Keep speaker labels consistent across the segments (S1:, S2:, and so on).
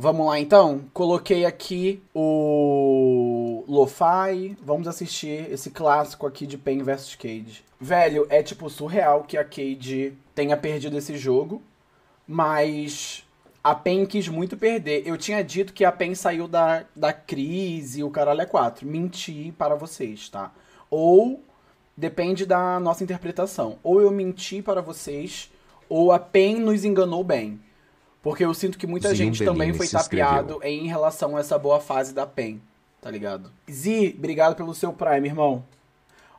S1: Vamos lá então? Coloquei aqui o Lo-Fi. Vamos assistir esse clássico aqui de Pen vs Cade. Velho, é tipo surreal que a Cade tenha perdido esse jogo, mas a Pen quis muito perder. Eu tinha dito que a Pen saiu da, da crise, o caralho é 4. Menti para vocês, tá? Ou depende da nossa interpretação. Ou eu menti para vocês, ou a Pen nos enganou bem. Porque eu sinto que muita é gente também foi tapeado em relação a essa boa fase da PEN, tá ligado? Zi, obrigado pelo seu Prime, irmão.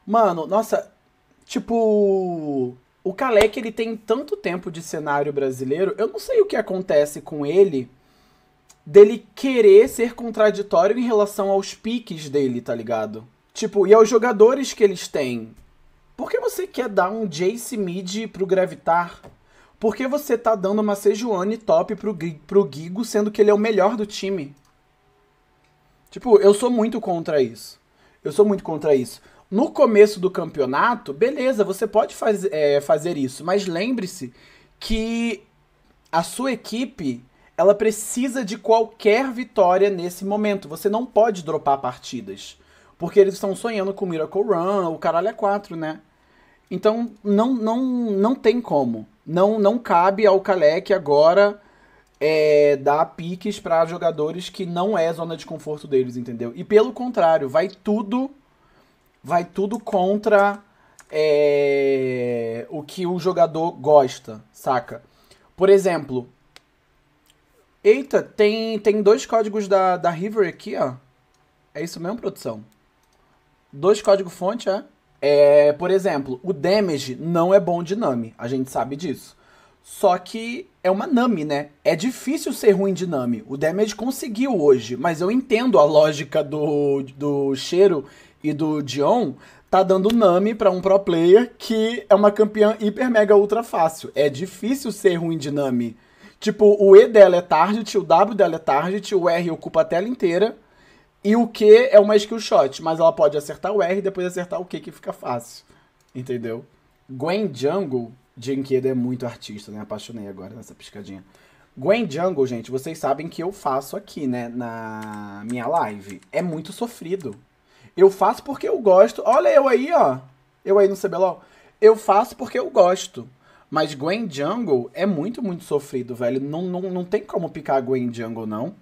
S1: Mano, nossa, tipo. O Kalec, ele tem tanto tempo de cenário brasileiro, eu não sei o que acontece com ele dele querer ser contraditório em relação aos piques dele, tá ligado? Tipo, e aos jogadores que eles têm. Por que você quer dar um Jace mid pro Gravitar? Por que você tá dando uma Sejuani top pro, pro Gigo, sendo que ele é o melhor do time? Tipo, eu sou muito contra isso. Eu sou muito contra isso. No começo do campeonato, beleza, você pode faz, é, fazer isso, mas lembre-se que a sua equipe ela precisa de qualquer vitória nesse momento. Você não pode dropar partidas. Porque eles estão sonhando com Miracle Run, o caralho é 4, né? Então não, não, não tem como não, não cabe ao Kalec agora é, dar piques para jogadores que não é zona de conforto deles, entendeu? E pelo contrário, vai tudo vai tudo contra é, o que o jogador gosta, saca? Por exemplo, eita, tem, tem dois códigos da, da River aqui, ó. É isso mesmo, produção? Dois código fonte, é? É, por exemplo, o Damage não é bom de Nami, a gente sabe disso. Só que é uma Nami, né? É difícil ser ruim de Nami. O Damage conseguiu hoje, mas eu entendo a lógica do, do Cheiro e do Dion tá dando Nami para um pro player que é uma campeã hiper mega ultra fácil. É difícil ser ruim de Nami. Tipo, o E dela é target, o W dela é target, o R ocupa a tela inteira. E o Q é uma skill shot, mas ela pode acertar o R e depois acertar o Q, que fica fácil. Entendeu? Gwen Jungle, Jinkeda é muito artista, né? Apaixonei agora nessa piscadinha. Gwen Jungle, gente, vocês sabem que eu faço aqui, né? Na minha live. É muito sofrido. Eu faço porque eu gosto. Olha eu aí, ó. Eu aí no CBLOL. Eu faço porque eu gosto. Mas Gwen Jungle é muito, muito sofrido, velho. Não, não, não tem como picar Gwen Jungle, não.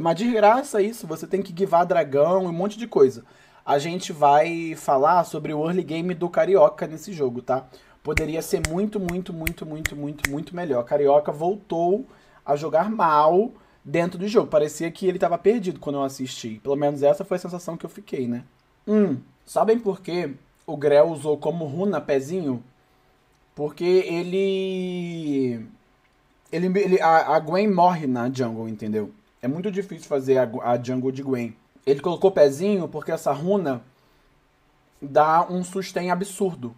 S1: É uma desgraça isso, você tem que guivar dragão e um monte de coisa. A gente vai falar sobre o early game do Carioca nesse jogo, tá? Poderia ser muito, muito, muito, muito, muito, muito melhor. Carioca voltou a jogar mal dentro do jogo. Parecia que ele estava perdido quando eu assisti. Pelo menos essa foi a sensação que eu fiquei, né? Hum, sabem por que o Grell usou como runa pezinho? Porque ele. Ele, ele a, a Gwen morre na jungle, entendeu? É muito difícil fazer a, a Jungle de Gwen. Ele colocou pezinho porque essa runa dá um sustain absurdo.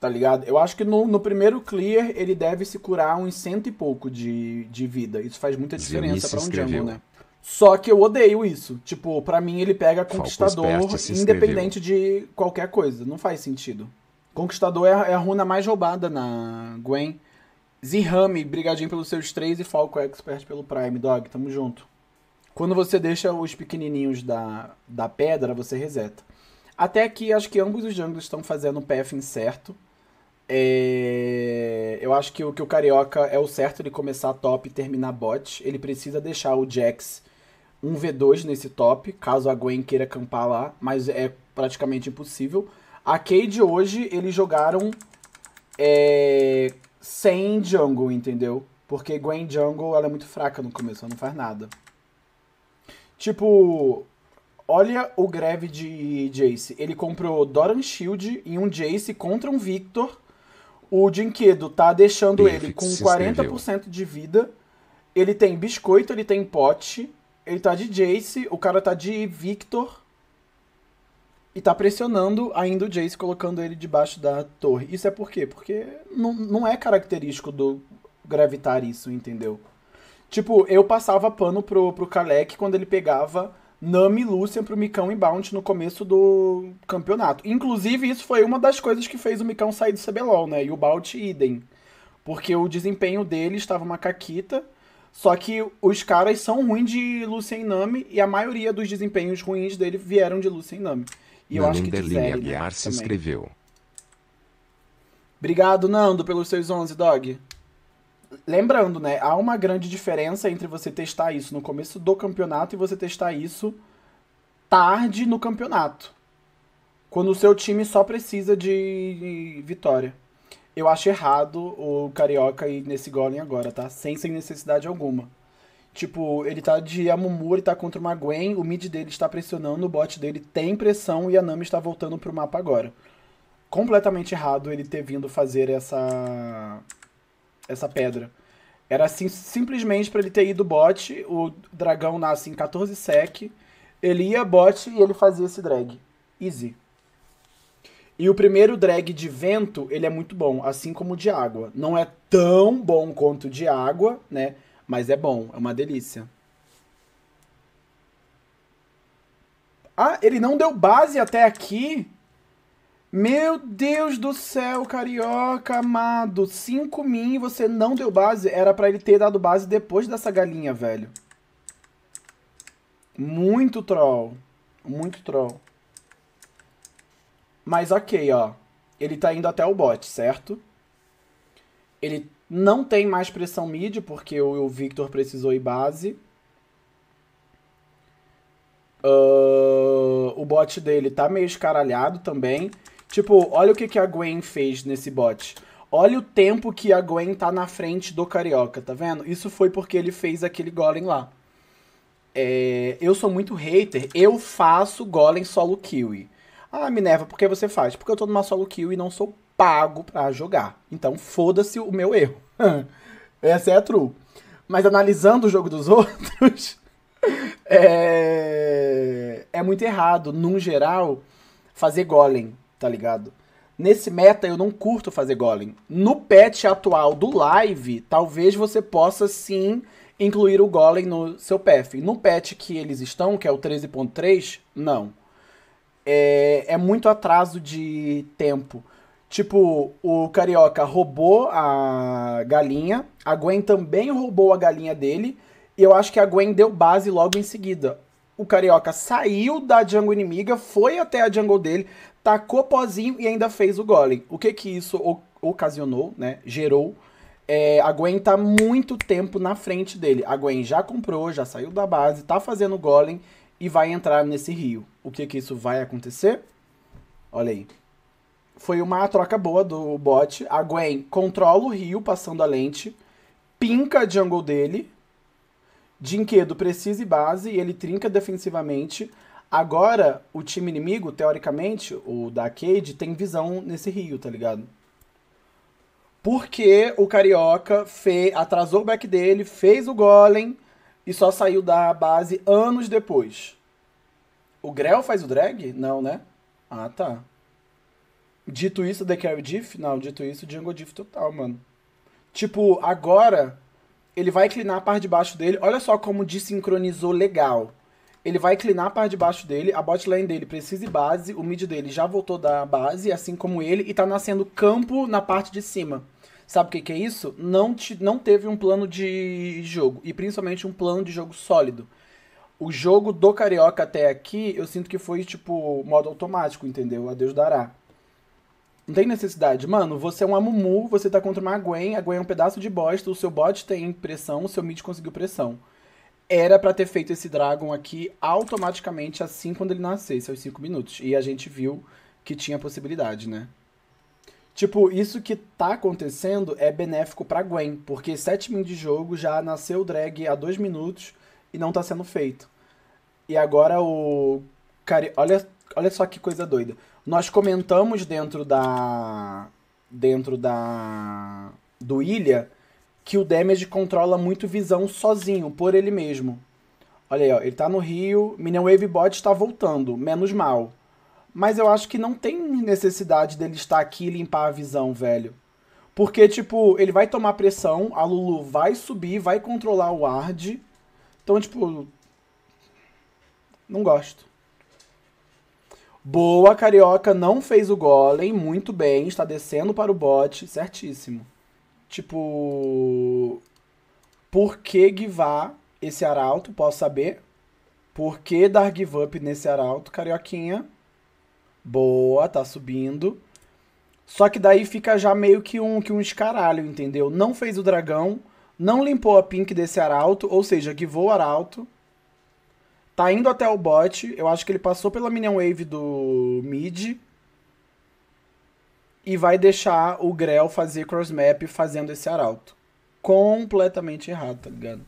S1: Tá ligado? Eu acho que no, no primeiro clear ele deve se curar uns cento e pouco de, de vida. Isso faz muita diferença para um Jungle, né? Só que eu odeio isso. Tipo, para mim ele pega Conquistador independente de qualquer coisa. Não faz sentido. Conquistador é a é runa mais roubada na Gwen. Zihami, brigadinho pelos seus três e Falco Expert pelo Prime. Dog, tamo junto. Quando você deixa os pequenininhos da, da pedra, você reseta. Até aqui, acho que ambos os jungles estão fazendo o path incerto. É... Eu acho que o, que o Carioca é o certo de começar top e terminar bot. Ele precisa deixar o Jax 1v2 nesse top, caso a Gwen queira acampar lá, mas é praticamente impossível. A Cade hoje, eles jogaram é, sem jungle, entendeu? Porque Gwen Jungle ela é muito fraca no começo, ela não faz nada. Tipo, olha o greve de Jace. Ele comprou Doran Shield e um Jace contra um Victor. O Dinquedo tá deixando Bem, ele com 40% de vida. Ele tem biscoito, ele tem pote. Ele tá de Jace, o cara tá de Victor e tá pressionando ainda o Jace, colocando ele debaixo da torre. Isso é por quê? Porque não, não é característico do gravitar isso, entendeu? Tipo, eu passava pano pro, pro Kalec quando ele pegava Nami, Lucian pro Micão e Bount no começo do campeonato. Inclusive, isso foi uma das coisas que fez o Micão sair do CBLOL, né? E o Bounty idem. Porque o desempenho dele estava uma caquita. Só que os caras são ruins de Lucian e Nami e a maioria dos desempenhos ruins dele vieram de Lucian e Nami. E eu acho que Berlim Aguiar né, se inscreveu. Obrigado, Nando, pelos seus 11, dog. Lembrando, né? Há uma grande diferença entre você testar isso no começo do campeonato e você testar isso tarde no campeonato. Quando o seu time só precisa de vitória. Eu acho errado o Carioca ir nesse golem agora, tá? Sem, sem necessidade alguma. Tipo, ele tá de Amumura e tá contra uma Gwen, o mid dele está pressionando, o bot dele tem pressão e a Nami está voltando pro mapa agora. Completamente errado ele ter vindo fazer essa essa pedra. Era assim, simplesmente para ele ter ido bot, o dragão nasce em 14 sec, ele ia bot e ele fazia esse drag. Easy. E o primeiro drag de vento, ele é muito bom, assim como o de água. Não é tão bom quanto o de água, né? Mas é bom, é uma delícia. Ah, ele não deu base até aqui? Meu Deus do céu, carioca amado. 5 mil você não deu base. Era para ele ter dado base depois dessa galinha, velho. Muito troll. Muito troll. Mas ok, ó. Ele tá indo até o bot, certo? Ele não tem mais pressão mid, porque o Victor precisou ir base. Uh, o bot dele tá meio escaralhado também. Tipo, olha o que, que a Gwen fez nesse bot. Olha o tempo que a Gwen tá na frente do Carioca, tá vendo? Isso foi porque ele fez aquele golem lá. É, eu sou muito hater, eu faço golem solo kiwi. Ah, Minerva, por que você faz? Porque eu tô numa solo kill e não sou pago para jogar. Então foda-se o meu erro. Essa é a true. Mas analisando o jogo dos outros, é... é muito errado, num geral, fazer golem, tá ligado? Nesse meta eu não curto fazer golem. No patch atual do live, talvez você possa sim incluir o golem no seu path. No patch que eles estão, que é o 13.3, não. É, é muito atraso de tempo. Tipo, o Carioca roubou a galinha, a Gwen também roubou a galinha dele, e eu acho que a Gwen deu base logo em seguida. O Carioca saiu da jungle inimiga, foi até a jungle dele, tacou pozinho e ainda fez o golem. O que que isso ocasionou, né? Gerou. É, a Gwen tá muito tempo na frente dele. A Gwen já comprou, já saiu da base, tá fazendo o golem e vai entrar nesse rio. O que que isso vai acontecer? Olha aí foi uma troca boa do bot. A Gwen controla o rio passando a lente, pinca a jungle dele. Dinquedo precisa e base e ele trinca defensivamente. Agora, o time inimigo, teoricamente, o da Cade, tem visão nesse rio, tá ligado? Porque o Carioca fez, atrasou o back dele, fez o golem e só saiu da base anos depois. O Grell faz o drag? Não, né? Ah, tá. Dito isso, The Carry Diff? Não, dito isso, Django Diff total, mano. Tipo, agora ele vai inclinar a parte de baixo dele. Olha só como desincronizou legal. Ele vai inclinar a parte de baixo dele, a bot lane dele precisa de base, o mid dele já voltou da base, assim como ele, e tá nascendo campo na parte de cima. Sabe o que, que é isso? Não, te, não teve um plano de jogo, e principalmente um plano de jogo sólido. O jogo do Carioca até aqui, eu sinto que foi, tipo, modo automático, entendeu? A Deus dará. Não tem necessidade. Mano, você é um Amumu, você tá contra uma Gwen, a Gwen é um pedaço de bosta, o seu bot tem pressão, o seu mid conseguiu pressão. Era para ter feito esse Dragon aqui automaticamente assim quando ele nascesse, aos 5 minutos. E a gente viu que tinha possibilidade, né? Tipo, isso que tá acontecendo é benéfico pra Gwen, porque 7 minutos de jogo já nasceu o drag há 2 minutos e não tá sendo feito. E agora o. Cara, olha, olha só que coisa doida. Nós comentamos dentro da. dentro da. do Ilha que o Damage controla muito visão sozinho, por ele mesmo. Olha aí, ó, ele tá no Rio, Minion Wave Bot está voltando, menos mal. Mas eu acho que não tem necessidade dele estar aqui e limpar a visão, velho. Porque, tipo, ele vai tomar pressão, a Lulu vai subir, vai controlar o Ward. Então, tipo. Não gosto. Boa, Carioca não fez o golem, muito bem, está descendo para o bot, certíssimo. Tipo, por que givar esse arauto? Posso saber? Por que dar give up nesse arauto, Carioquinha? Boa, tá subindo. Só que daí fica já meio que um, que um escaralho, entendeu? Não fez o dragão, não limpou a pink desse arauto, ou seja, givou o arauto. Tá indo até o bot. Eu acho que ele passou pela minion wave do mid. E vai deixar o Grell fazer crossmap fazendo esse arauto. Completamente errado, tá ligado?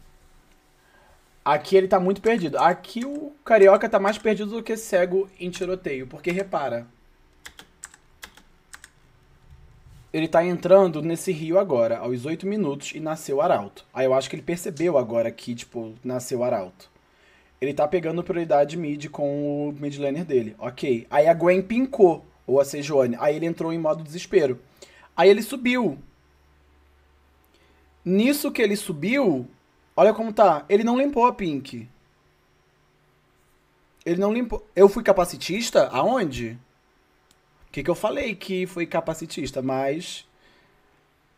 S1: Aqui ele tá muito perdido. Aqui o Carioca tá mais perdido do que cego em tiroteio. Porque repara. Ele tá entrando nesse rio agora, aos 8 minutos, e nasceu Arauto. Aí eu acho que ele percebeu agora que, tipo, nasceu Arauto. Ele tá pegando prioridade mid com o mid laner dele. Ok. Aí a Gwen pincou, ou a Sejuani. Aí ele entrou em modo desespero. Aí ele subiu. Nisso que ele subiu, olha como tá. Ele não limpou a pink. Ele não limpou. Eu fui capacitista? Aonde? O que, que eu falei que foi capacitista, mas.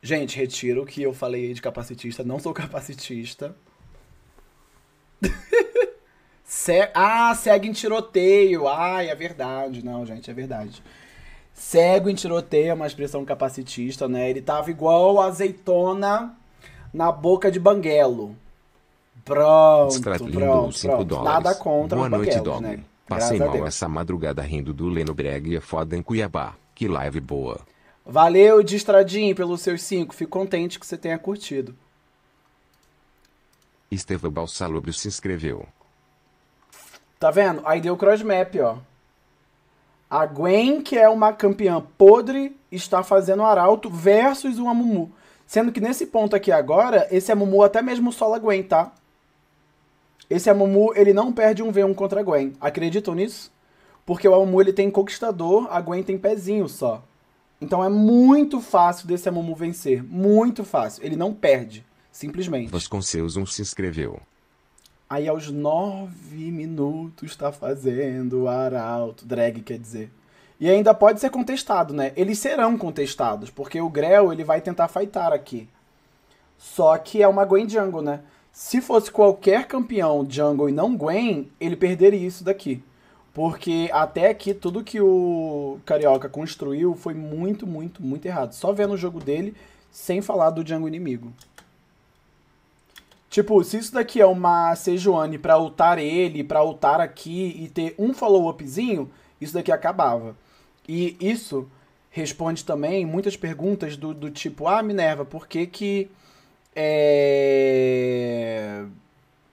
S1: Gente, retiro o que eu falei de capacitista. Não sou capacitista. Se... Ah, segue em tiroteio. Ai, é verdade. Não, gente, é verdade. Cego em tiroteio é uma expressão capacitista, né? Ele tava igual azeitona na boca de banguelo. Pronto, Estradinho pronto, 5 pronto. Dólares. Nada contra Boa noite, Dog. Né? Passei Graças mal
S2: essa madrugada rindo do Leno Breg e é foda em Cuiabá. Que live boa.
S1: Valeu, Distradim, pelos seus cinco. Fico contente que você tenha curtido.
S2: Estevão Balsalobrio se inscreveu.
S1: Tá vendo? Aí deu crossmap, ó. A Gwen, que é uma campeã podre, está fazendo arauto versus uma Mumu. Sendo que nesse ponto aqui agora, esse Amumu é até mesmo sola Gwen, tá? Esse Amumu, é ele não perde um V1 contra a Gwen. Acreditam nisso? Porque o Amumu, ele tem conquistador, a Gwen tem pezinho só. Então é muito fácil desse Amumu vencer. Muito fácil. Ele não perde. Simplesmente.
S2: Vasconcelos 1 um se inscreveu.
S1: Aí aos nove minutos tá fazendo o arauto, drag quer dizer. E ainda pode ser contestado, né? Eles serão contestados, porque o Grell ele vai tentar fightar aqui. Só que é uma Gwen Jungle, né? Se fosse qualquer campeão Jungle e não Gwen, ele perderia isso daqui. Porque até aqui tudo que o Carioca construiu foi muito, muito, muito errado. Só vendo o jogo dele, sem falar do Django inimigo. Tipo, se isso daqui é uma Sejuani pra ultar ele, pra ultar aqui e ter um follow-upzinho, isso daqui acabava. E isso responde também muitas perguntas do, do tipo, ah, Minerva, por que que... É...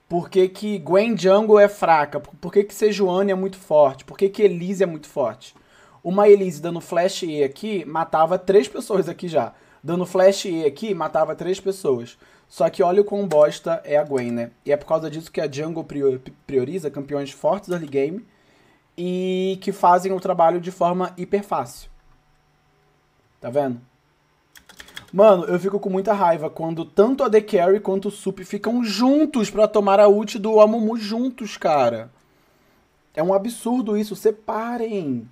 S1: Por que que Gwen Jungle é fraca? Por que que Sejuani é muito forte? Por que que Elise é muito forte? Uma Elise dando flash E aqui matava três pessoas aqui já. Dando flash E aqui matava três pessoas só que olha o quão bosta é a Gwen, né? E é por causa disso que a Jungle prioriza campeões fortes early game e que fazem o trabalho de forma hiper fácil. Tá vendo? Mano, eu fico com muita raiva quando tanto a The Carry quanto o Sup ficam juntos para tomar a ult do Amumu juntos, cara. É um absurdo isso, separem.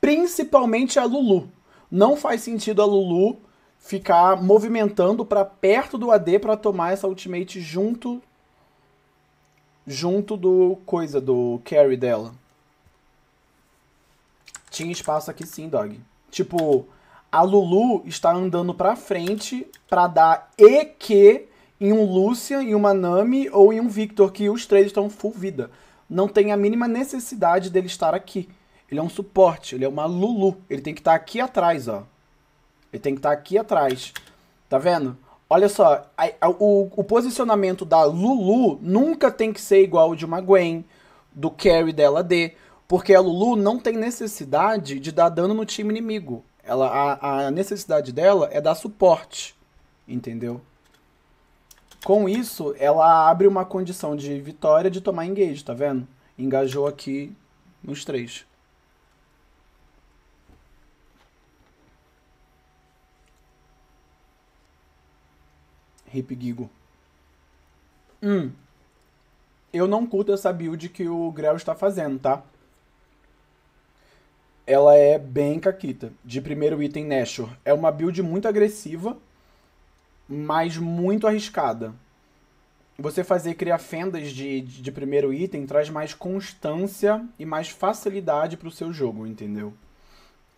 S1: Principalmente a Lulu. Não faz sentido a Lulu ficar movimentando para perto do AD para tomar essa ultimate junto junto do coisa do carry dela. Tinha espaço aqui sim, dog. Tipo, a Lulu está andando para frente para dar EQ em um Lucian, em uma Nami ou em um Victor, que os três estão full vida. Não tem a mínima necessidade dele estar aqui. Ele é um suporte, ele é uma Lulu. Ele tem que estar tá aqui atrás, ó. Ele tem que estar tá aqui atrás. Tá vendo? Olha só, a, a, o, o, posicionamento da Lulu nunca tem que ser igual ao de uma Gwen, do carry dela D, porque a Lulu não tem necessidade de dar dano no time inimigo. Ela, a, a necessidade dela é dar suporte, entendeu? Com isso, ela abre uma condição de vitória de tomar engage, tá vendo? Engajou aqui nos três. Ripgigo. Hum. Eu não curto essa build que o Grell está fazendo, tá? Ela é bem caquita, de primeiro item Nashor. É uma build muito agressiva, mas muito arriscada. Você fazer criar fendas de, de, de primeiro item traz mais constância e mais facilidade para o seu jogo, entendeu?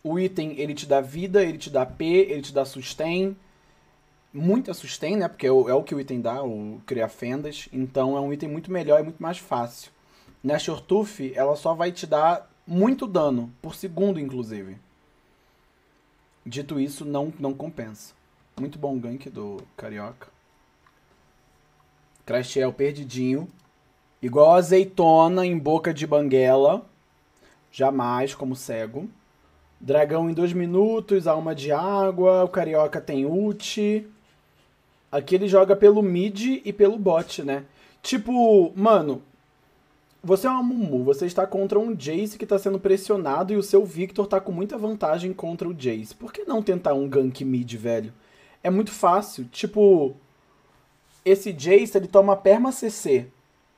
S1: O item, ele te dá vida, ele te dá P, ele te dá sustain, muita sustain, né? Porque é o, é o que o item dá, o criar fendas. Então é um item muito melhor e muito mais fácil. Na Tooth, ela só vai te dar muito dano, por segundo, inclusive. Dito isso, não, não compensa. Muito bom gank do Carioca. Crashel perdidinho. Igual azeitona em boca de banguela. Jamais, como cego. Dragão em dois minutos, alma de água. O Carioca tem ult. Aqui ele joga pelo mid e pelo bot, né? Tipo, mano, você é uma Mumu, você está contra um Jace que está sendo pressionado e o seu Victor está com muita vantagem contra o Jace. Por que não tentar um gank mid, velho? É muito fácil. Tipo, esse Jace ele toma perma CC.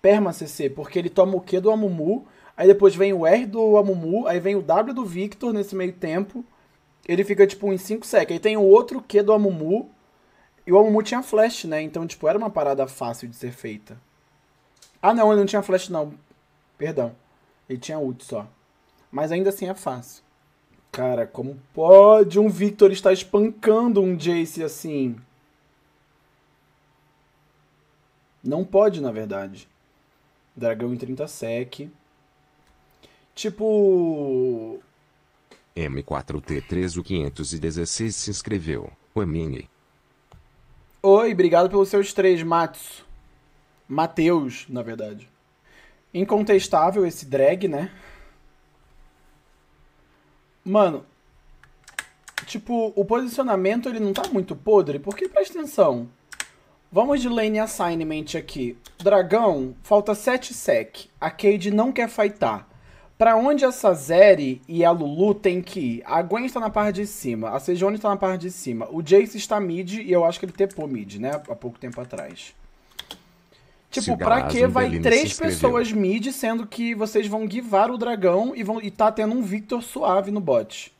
S1: Perma CC, porque ele toma o Q do Amumu, aí depois vem o R do Amumu, aí vem o W do Victor nesse meio tempo. Ele fica tipo em 5 sec. Aí tem o outro Q do Amumu, e o Amumu tinha flash, né? Então, tipo, era uma parada fácil de ser feita. Ah, não, ele não tinha flash, não. Perdão. Ele tinha ult só. Mas ainda assim é fácil. Cara, como pode um Victor estar espancando um Jace assim? Não pode, na verdade. Dragão em 30 sec. Tipo.
S2: M4T3 o 516 se inscreveu. O Mini.
S1: Oi, obrigado pelos seus três, Matsu. Mateus, na verdade. Incontestável esse drag, né? Mano, tipo, o posicionamento ele não tá muito podre, porque presta atenção. Vamos de lane assignment aqui. Dragão, falta 7 sec. A Cade não quer fightar. Para onde essa Zeri e a Lulu tem que ir? A Gwen está na parte de cima, a Sejone está na parte de cima, o Jace está mid e eu acho que ele tepou mid, né? Há pouco tempo atrás.
S2: Tipo, pra que vai três pessoas
S1: mid, sendo que vocês vão guivar o dragão e, vão, e tá tendo um Victor suave no bot?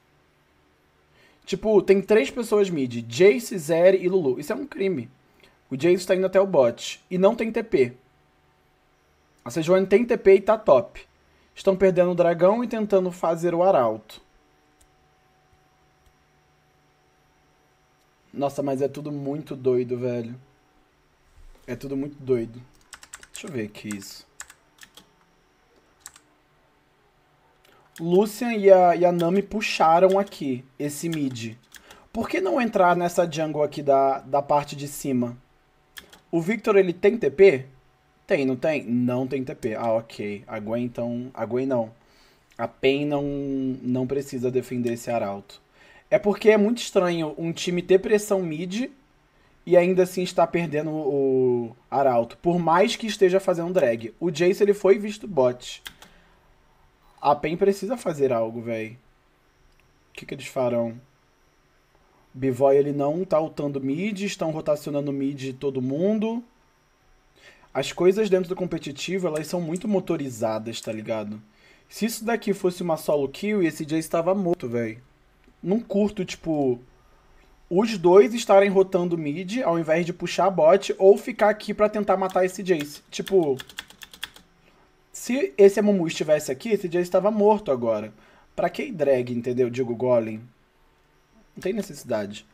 S1: Tipo, tem três pessoas mid, Jace, Zeri e Lulu. Isso é um crime. O Jace tá indo até o bot. E não tem TP. A Sejone tem TP e tá top. Estão perdendo o dragão e tentando fazer o arauto. Nossa, mas é tudo muito doido, velho. É tudo muito doido. Deixa eu ver aqui isso. Lucian e a, e a Nami puxaram aqui esse mid. Por que não entrar nessa jungle aqui da, da parte de cima? O Victor, ele tem TP? Tem, não tem? Não tem TP. Ah, ok. A Gwen, então... A Gwen, não. A Pen não, não precisa defender esse Arauto. É porque é muito estranho um time ter pressão mid e ainda assim estar perdendo o Arauto. Por mais que esteja fazendo drag. O Jace, ele foi visto bot. A PEN precisa fazer algo, velho. O que, que eles farão? Bivoy, ele não tá ultando mid, estão rotacionando mid todo mundo as coisas dentro do competitivo, elas são muito motorizadas, tá ligado? Se isso daqui fosse uma solo kill, esse Jay estava morto, velho. Não curto, tipo, os dois estarem rotando mid ao invés de puxar bot ou ficar aqui para tentar matar esse Jace. Tipo, se esse Mumu estivesse aqui, esse Jace estava morto agora. Pra que drag, entendeu? Digo Golem. Não tem necessidade.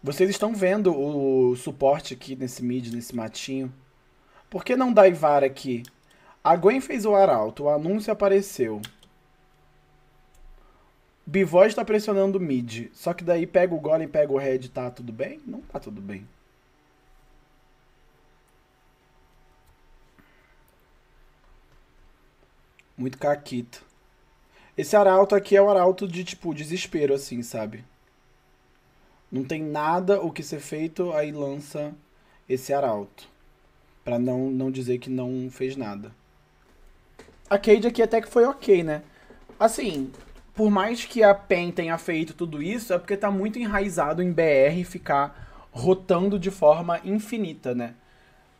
S1: Vocês estão vendo o suporte aqui nesse mid, nesse matinho. Por que não Daivar aqui? A Gwen fez o arauto, o anúncio apareceu. Bivoz está pressionando o mid. Só que daí pega o golem, pega o red, tá tudo bem? Não tá tudo bem. Muito caquito. Esse arauto aqui é o arauto de, tipo, desespero, assim, sabe? Não tem nada o que ser feito, aí lança esse arauto. para não, não dizer que não fez nada. A Cade aqui até que foi ok, né? Assim, por mais que a PEN tenha feito tudo isso, é porque tá muito enraizado em BR ficar rotando de forma infinita, né?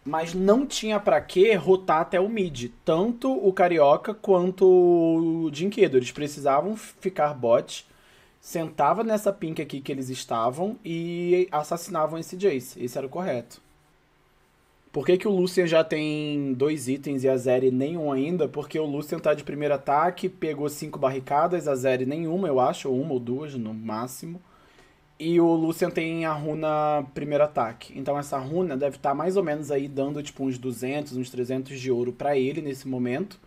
S1: Mas não tinha para que rotar até o mid. Tanto o Carioca quanto o Jinkedo. Eles precisavam ficar bot sentava nessa pink aqui que eles estavam e assassinavam esse Jace. Esse era o correto. Por que, que o Lucian já tem dois itens e a Zeri nenhum ainda? Porque o Lucian tá de primeiro ataque, pegou cinco barricadas, a Zeri nenhuma, eu acho, ou uma ou duas no máximo. E o Lucian tem a runa primeiro ataque. Então essa runa deve estar tá mais ou menos aí dando tipo uns 200, uns 300 de ouro para ele nesse momento.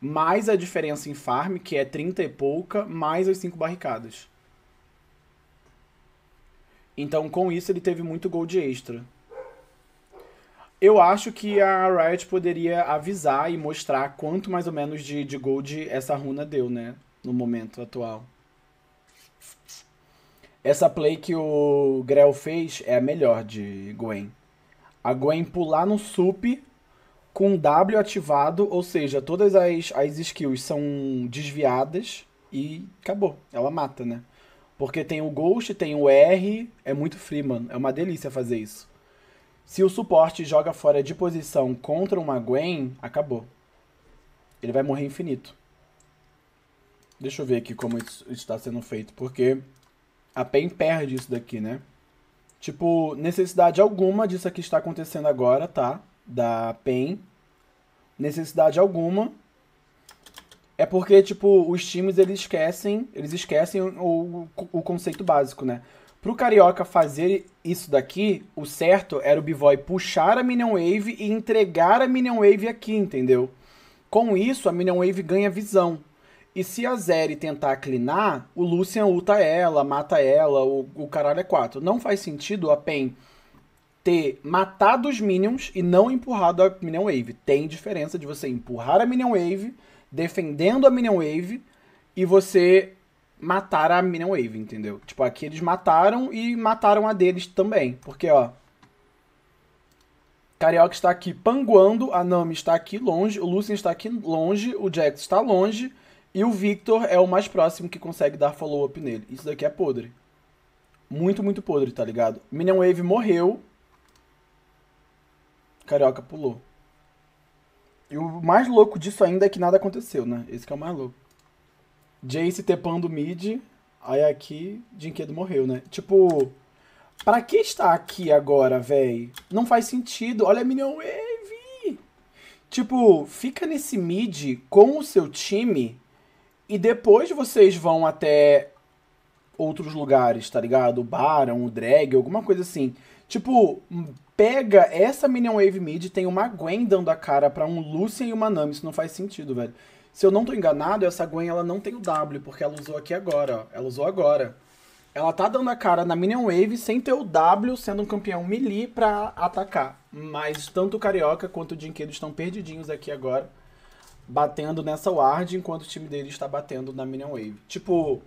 S1: Mais a diferença em farm, que é 30 e pouca, mais as cinco barricadas. Então, com isso, ele teve muito gol de extra. Eu acho que a Riot poderia avisar e mostrar quanto mais ou menos de, de gold essa runa deu, né? No momento atual. Essa play que o Grell fez é a melhor de Gwen. A Gwen pular no sup com W ativado, ou seja, todas as, as skills são desviadas e acabou. Ela mata, né? Porque tem o Ghost, tem o R, é muito free, mano. É uma delícia fazer isso. Se o suporte joga fora de posição contra uma Gwen, acabou. Ele vai morrer infinito. Deixa eu ver aqui como isso está sendo feito, porque a PEN perde isso daqui, né? Tipo, necessidade alguma disso aqui está acontecendo agora, tá? Da PEN. Necessidade alguma é porque, tipo, os times eles esquecem, eles esquecem o, o, o conceito básico, né? Pro Carioca fazer isso daqui, o certo era o Bivoy puxar a Minion Wave e entregar a Minion Wave aqui, entendeu? Com isso, a Minion Wave ganha visão. E se a Zeri tentar clinar, o Lucian ulta ela, mata ela, o, o caralho é quatro. Não faz sentido a PEN ter matado os Minions e não empurrado a Minion Wave. Tem diferença de você empurrar a Minion Wave defendendo a Minion Wave e você matar a Minion Wave, entendeu? Tipo, aqui eles mataram e mataram a deles também. Porque, ó. Carioca está aqui panguando, a Nami está aqui longe, o Lucian está aqui longe, o Jax está longe e o Victor é o mais próximo que consegue dar follow-up nele. Isso daqui é podre. Muito, muito podre, tá ligado? Minion Wave morreu. Carioca pulou. E o mais louco disso ainda é que nada aconteceu, né? Esse que é o mais louco. Jace tepando mid, aí aqui Jinkedo morreu, né? Tipo, pra que está aqui agora, véi? Não faz sentido. Olha a Minion Wave! Tipo, fica nesse mid com o seu time e depois vocês vão até outros lugares, tá ligado? O Baron, o Drag, alguma coisa assim. Tipo, pega essa Minion Wave mid, tem uma Gwen dando a cara para um Lucian e uma Nami, isso não faz sentido, velho. Se eu não tô enganado, essa Gwen ela não tem o W, porque ela usou aqui agora, ó. Ela usou agora. Ela tá dando a cara na Minion Wave sem ter o W, sendo um campeão melee pra atacar. Mas tanto o Carioca quanto o Dinquedo estão perdidinhos aqui agora, batendo nessa ward, enquanto o time dele está batendo na Minion Wave. Tipo,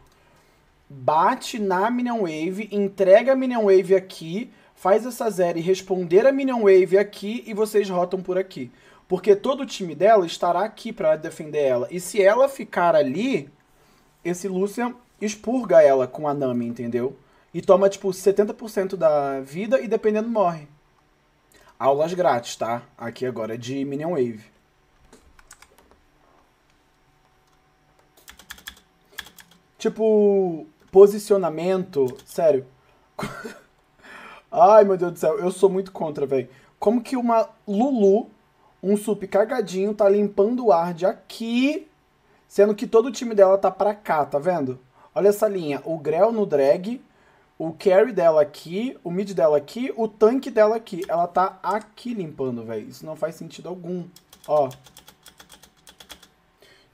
S1: bate na Minion Wave, entrega a Minion Wave aqui, faz essa Zeri responder a Minion Wave aqui e vocês rotam por aqui. Porque todo o time dela estará aqui para defender ela. E se ela ficar ali, esse Lucian expurga ela com a Nami, entendeu? E toma, tipo, 70% da vida e dependendo morre. Aulas grátis, tá? Aqui agora de Minion Wave. Tipo, posicionamento, sério. Ai, meu Deus do céu, eu sou muito contra, velho. Como que uma Lulu, um sup cagadinho, tá limpando o ar de aqui, sendo que todo o time dela tá pra cá, tá vendo? Olha essa linha, o Grell no drag, o carry dela aqui, o mid dela aqui, o tanque dela aqui. Ela tá aqui limpando, velho. Isso não faz sentido algum. Ó.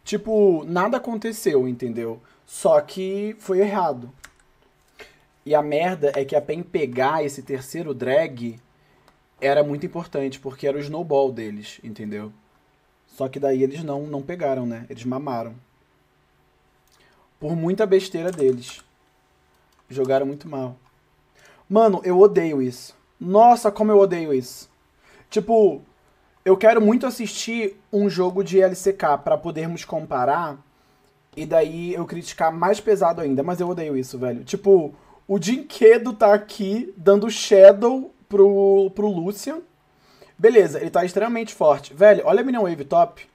S1: Tipo, nada aconteceu, entendeu? Só que foi errado. E a merda é que a PEN pegar esse terceiro drag era muito importante, porque era o snowball deles, entendeu? Só que daí eles não, não pegaram, né? Eles mamaram. Por muita besteira deles. Jogaram muito mal. Mano, eu odeio isso. Nossa, como eu odeio isso. Tipo, eu quero muito assistir um jogo de LCK para podermos comparar e daí eu criticar mais pesado ainda, mas eu odeio isso, velho. Tipo, o Dinquedo tá aqui dando Shadow pro, pro Lucian. Beleza, ele tá extremamente forte. Velho, olha a Minion Wave top.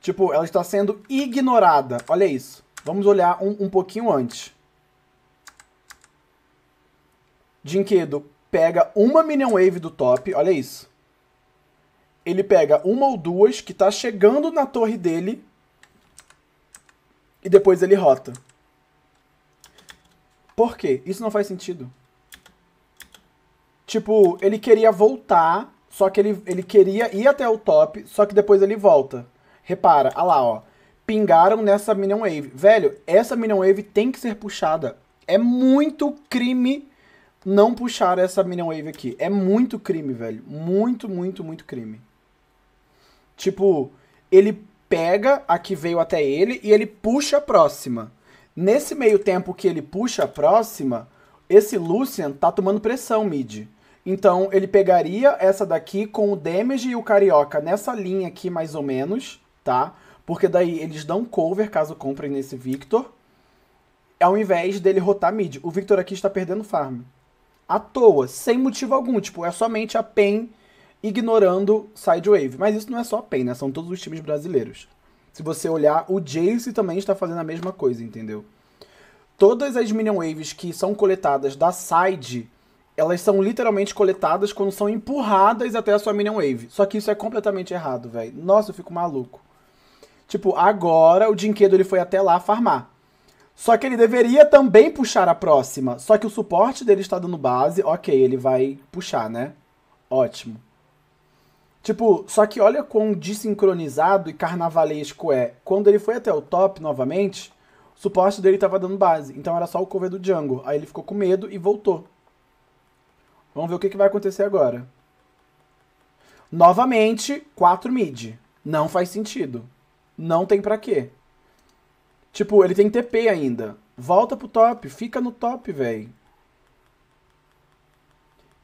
S1: Tipo, ela está sendo ignorada. Olha isso. Vamos olhar um, um pouquinho antes. Dinquedo pega uma Minion Wave do top. Olha isso. Ele pega uma ou duas que tá chegando na torre dele. E depois ele rota. Por quê? Isso não faz sentido. Tipo, ele queria voltar, só que ele, ele queria ir até o top, só que depois ele volta. Repara, olha lá, ó. Pingaram nessa Minion Wave. Velho, essa Minion Wave tem que ser puxada. É muito crime não puxar essa Minion Wave aqui. É muito crime, velho. Muito, muito, muito crime. Tipo, ele pega a que veio até ele e ele puxa a próxima. Nesse meio tempo que ele puxa a próxima, esse Lucian tá tomando pressão mid. Então ele pegaria essa daqui com o Damage e o Carioca nessa linha aqui mais ou menos, tá? Porque daí eles dão cover caso comprem nesse Victor. Ao invés dele rotar mid. O Victor aqui está perdendo farm. À toa, sem motivo algum. Tipo, é somente a PEN ignorando Sidewave. Mas isso não é só a PEN, né? São todos os times brasileiros. Se você olhar, o Jace também está fazendo a mesma coisa, entendeu? Todas as Minion Waves que são coletadas da side, elas são literalmente coletadas quando são empurradas até a sua Minion Wave. Só que isso é completamente errado, velho. Nossa, eu fico maluco. Tipo, agora o Dinquedo ele foi até lá farmar. Só que ele deveria também puxar a próxima. Só que o suporte dele está dando base. Ok, ele vai puxar, né? Ótimo. Tipo, só que olha quão desincronizado e carnavalesco é. Quando ele foi até o top novamente, o suporte dele tava dando base. Então era só o cover do Django. Aí ele ficou com medo e voltou. Vamos ver o que, que vai acontecer agora. Novamente, 4 mid. Não faz sentido. Não tem pra quê. Tipo, ele tem TP ainda. Volta pro top, fica no top, velho.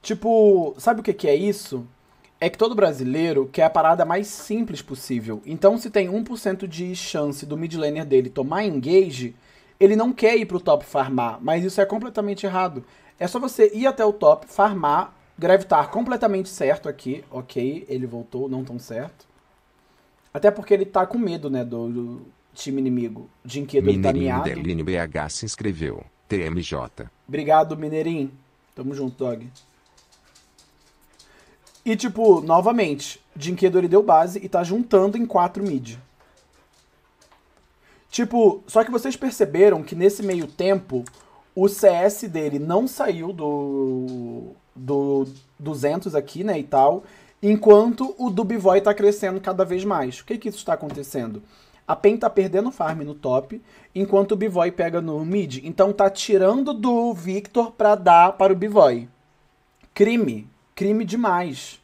S1: Tipo, sabe o que, que é isso? é que todo brasileiro quer a parada mais simples possível. Então, se tem 1% de chance do mid laner dele tomar engage, ele não quer ir pro top farmar, mas isso é completamente errado. É só você ir até o top, farmar, gravitar completamente certo aqui. Ok, ele voltou, não tão certo. Até porque ele tá com medo, né, do, do time inimigo. de ele tá miado.
S2: BH se inscreveu. TMJ.
S1: Obrigado, Mineirinho. Tamo junto, dog. E, tipo, novamente, Jinkedo ele deu base e tá juntando em quatro mid. Tipo, só que vocês perceberam que nesse meio tempo, o CS dele não saiu do, do 200 aqui, né, e tal, enquanto o do Bivoy tá crescendo cada vez mais. O que que isso está acontecendo? A PEN tá perdendo farm no top, enquanto o Bivoy pega no mid. Então tá tirando do Victor pra dar para o Bivoy. Crime crime demais.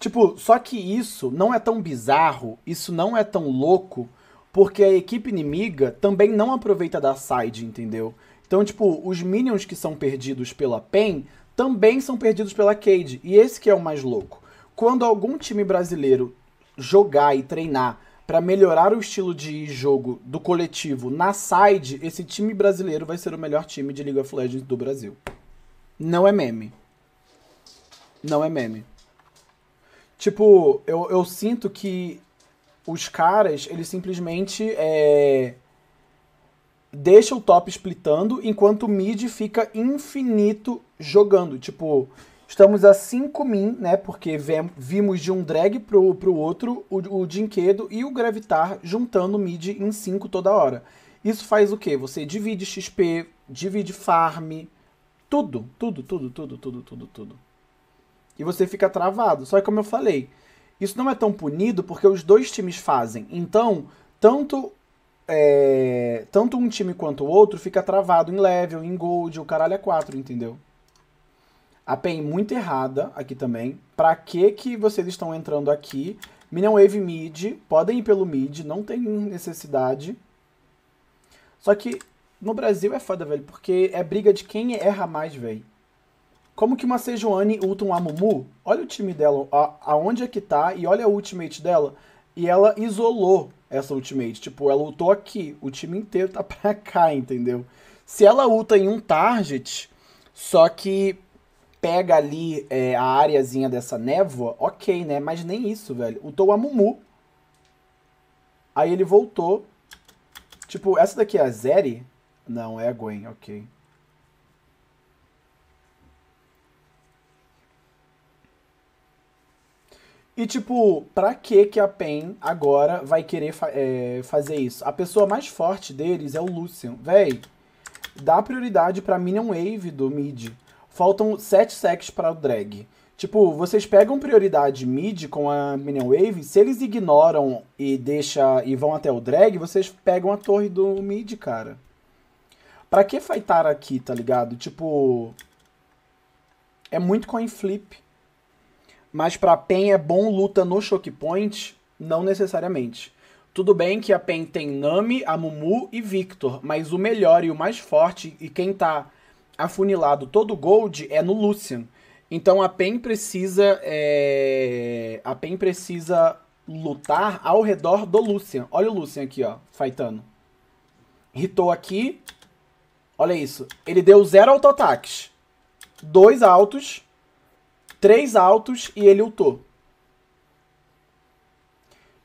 S1: Tipo, só que isso não é tão bizarro, isso não é tão louco, porque a equipe inimiga também não aproveita da side, entendeu? Então, tipo, os minions que são perdidos pela PEN também são perdidos pela Cade, e esse que é o mais louco. Quando algum time brasileiro jogar e treinar para melhorar o estilo de jogo do coletivo na side, esse time brasileiro vai ser o melhor time de League of Legends do Brasil. Não é meme não é meme. Tipo, eu, eu sinto que os caras, eles simplesmente é, deixa o top splitando, enquanto o mid fica infinito jogando. Tipo, estamos a 5 min, né? Porque vimos de um drag pro, pro outro o, o Dinquedo e o Gravitar juntando mid em 5 toda hora. Isso faz o quê? Você divide XP, divide farm, tudo, tudo, tudo, tudo, tudo, tudo, tudo e você fica travado. Só que, como eu falei, isso não é tão punido porque os dois times fazem. Então, tanto é, tanto um time quanto o outro fica travado em level, em gold, o caralho é 4, entendeu? A PEN muito errada aqui também. Pra que que vocês estão entrando aqui? Minion Wave mid, podem ir pelo mid, não tem necessidade. Só que no Brasil é foda, velho, porque é briga de quem erra mais, velho. Como que uma Sejuani ulta um Amumu? Olha o time dela, a, aonde é que tá, e olha a ultimate dela. E ela isolou essa ultimate. Tipo, ela ultou aqui, o time inteiro tá pra cá, entendeu? Se ela ulta em um target, só que pega ali é, a areazinha dessa névoa, ok, né? Mas nem isso, velho. Ultou o Amumu. Aí ele voltou. Tipo, essa daqui é a Zeri? Não, é a Gwen, ok. E, tipo, pra que que a PEN agora vai querer fa é, fazer isso? A pessoa mais forte deles é o Lucian. Véi, dá prioridade pra Minion Wave do mid. Faltam 7 secs para o drag. Tipo, vocês pegam prioridade mid com a Minion Wave, se eles ignoram e deixa e vão até o drag, vocês pegam a torre do mid, cara. Pra que fightar aqui, tá ligado? Tipo, é muito coin flip. Mas para PEN é bom luta no choke point? Não necessariamente. Tudo bem que a PEN tem Nami, a Mumu e Victor, mas o melhor e o mais forte e quem tá afunilado todo gold é no Lucian. Então a PEN precisa é... a PEN precisa lutar ao redor do Lucian. Olha o Lucian aqui, ó, fightando. Hitou aqui. Olha isso. Ele deu zero auto-ataques. Dois altos três altos e ele ultou.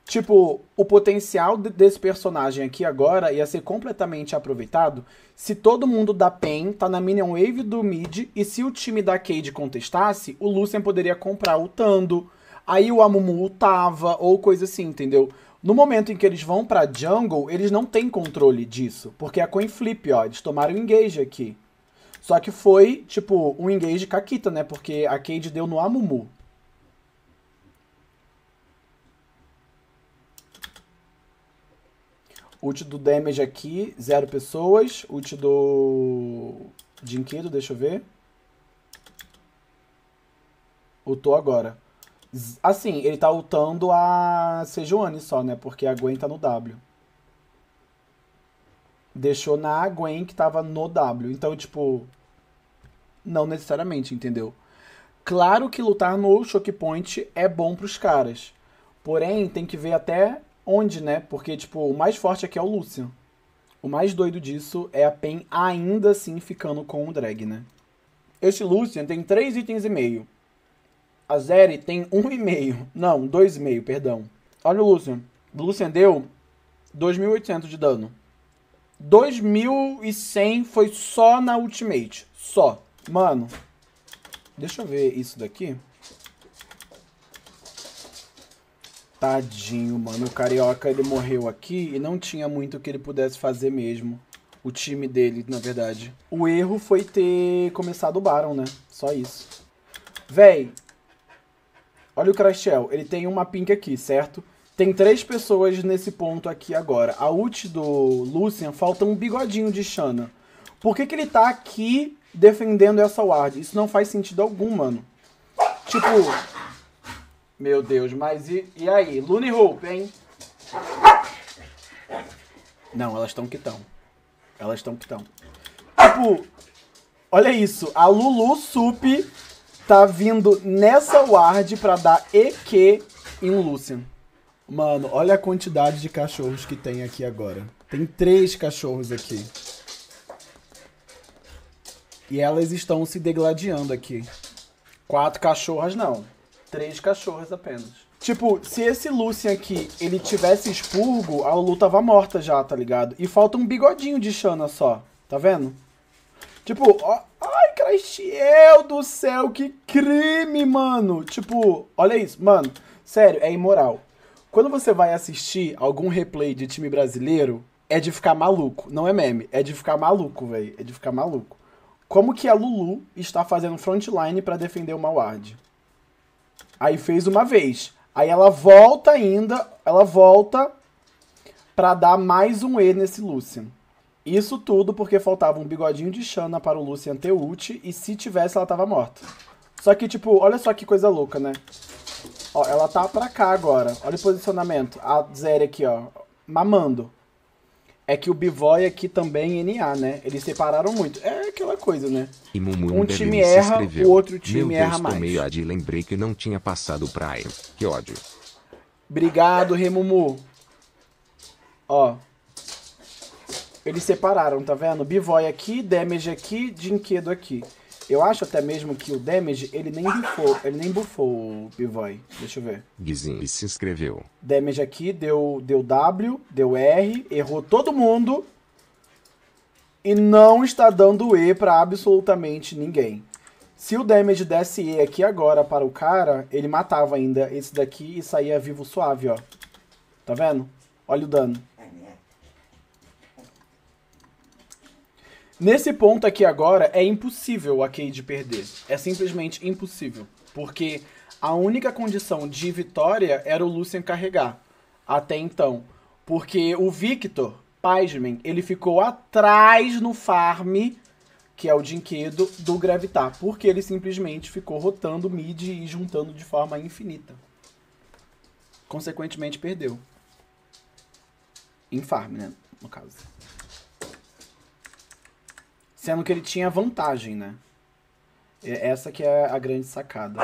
S1: Tipo, o potencial desse personagem aqui agora ia ser completamente aproveitado se todo mundo da PEN tá na minion wave do mid e se o time da Cade contestasse, o Lucian poderia comprar ultando, aí o Amumu ultava ou coisa assim, entendeu? No momento em que eles vão pra jungle, eles não têm controle disso, porque é coin flip, ó, eles tomaram engage aqui. Só que foi, tipo, um engage Kakita, né? Porque a Cade deu no Amumu. Ult do Damage aqui, zero pessoas. Ult do Jinkido, deixa eu ver. Ultou agora. Assim, ele tá ultando a Sejuani só, né? Porque aguenta tá no W deixou na Gwen que tava no W. Então, tipo, não necessariamente, entendeu? Claro que lutar no Shock point é bom pros caras. Porém, tem que ver até onde, né? Porque, tipo, o mais forte aqui é o Lucian. O mais doido disso é a Pen ainda assim ficando com o drag, né? Este Lucian tem 3 itens e meio. A Zeri tem 1,5. meio. não, 2,5, perdão. Olha o Lucian. O Lucian deu 2.800 de dano. 2100 foi só na Ultimate. Só. Mano, deixa eu ver isso daqui. Tadinho, mano. O Carioca, ele morreu aqui e não tinha muito que ele pudesse fazer mesmo. O time dele, na verdade. O erro foi ter começado o Baron, né? Só isso. Véi, olha o Crashel. Ele tem uma pink aqui, certo? Tem três pessoas nesse ponto aqui agora. A ult do Lucian falta um bigodinho de Shanna. Por que, que ele tá aqui defendendo essa ward? Isso não faz sentido algum, mano. Tipo. Meu Deus, mas e, e aí? Looney Hope, hein? Não, elas estão que estão. Elas estão que estão. Tipo, olha isso. A Lulu Sup tá vindo nessa ward pra dar EQ em Lucian. Mano, olha a quantidade de cachorros que tem aqui agora. Tem três cachorros aqui. E elas estão se degladiando aqui. Quatro cachorras não. Três cachorras apenas. Tipo, se esse Lucian aqui, ele tivesse expurgo, a Lulu tava morta já, tá ligado? E falta um bigodinho de Shanna só, tá vendo? Tipo, ó... Ai, Cristiel do céu, que crime, mano! Tipo, olha isso, mano. Sério, é imoral. Quando você vai assistir algum replay de time brasileiro, é de ficar maluco. Não é meme, é de ficar maluco, velho. É de ficar maluco. Como que a Lulu está fazendo frontline para defender uma ward? Aí fez uma vez. Aí ela volta ainda, ela volta para dar mais um E nesse Lucian. Isso tudo porque faltava um bigodinho de Shanna para o Lucian ter ult, e se tivesse, ela tava morta. Só que, tipo, olha só que coisa louca, né? Ó, ela tá pra cá agora. Olha o posicionamento. A Zéria aqui, ó. Mamando. É que o Bivoy aqui também é NA, né? Eles separaram muito. É aquela coisa, né?
S2: E um time erra, o outro time Meu Deus, erra Deus, mais. meio a lembrei que não tinha passado pra ele. Que ódio.
S1: Obrigado, Remumu. Ó. Eles separaram, tá vendo? Bivoy aqui, Damage aqui, Dinquedo aqui. Eu acho até mesmo que o damage, ele nem bufou, ele nem bufou o Pivoy. Deixa eu ver.
S2: Guizinho se inscreveu.
S1: Damage aqui deu, deu W, deu R, errou todo mundo. E não está dando E para absolutamente ninguém. Se o damage desse E aqui agora para o cara, ele matava ainda esse daqui e saía vivo suave, ó. Tá vendo? Olha o dano. Nesse ponto aqui agora, é impossível a Cade perder. É simplesmente impossível. Porque a única condição de vitória era o Lucian carregar. Até então. Porque o Victor Paisman, ele ficou atrás no farm, que é o Dinquedo, do Gravitar. Porque ele simplesmente ficou rotando mid e juntando de forma infinita. Consequentemente, perdeu. Em farm, né? No caso. Sendo que ele tinha vantagem, né? E é essa que é a grande sacada.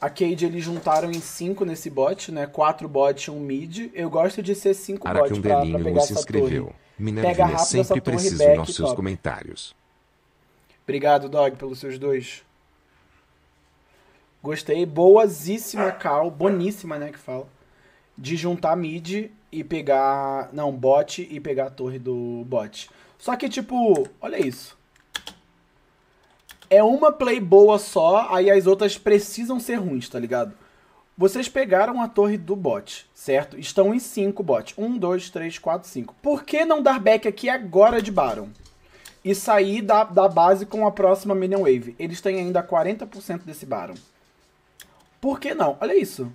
S1: A Cade eles juntaram em 5 nesse bot, né? 4 bot e 1 um mid. Eu gosto de ser 5 bot um pra, pra pegar se essa inscreveu. torre. Pega sempre preciso torre, seus top.
S2: comentários.
S1: Obrigado, Dog, pelos seus dois. Gostei. Boazíssima call, boníssima, né, que fala. De juntar mid e pegar. Não, bot e pegar a torre do bot. Só que, tipo, olha isso. É uma play boa só, aí as outras precisam ser ruins, tá ligado? Vocês pegaram a torre do bot, certo? Estão em 5 bot. 1, 2, 3, 4, 5. Por que não dar back aqui agora de Baron? E sair da, da base com a próxima Minion Wave? Eles têm ainda 40% desse Baron. Por que não? Olha isso.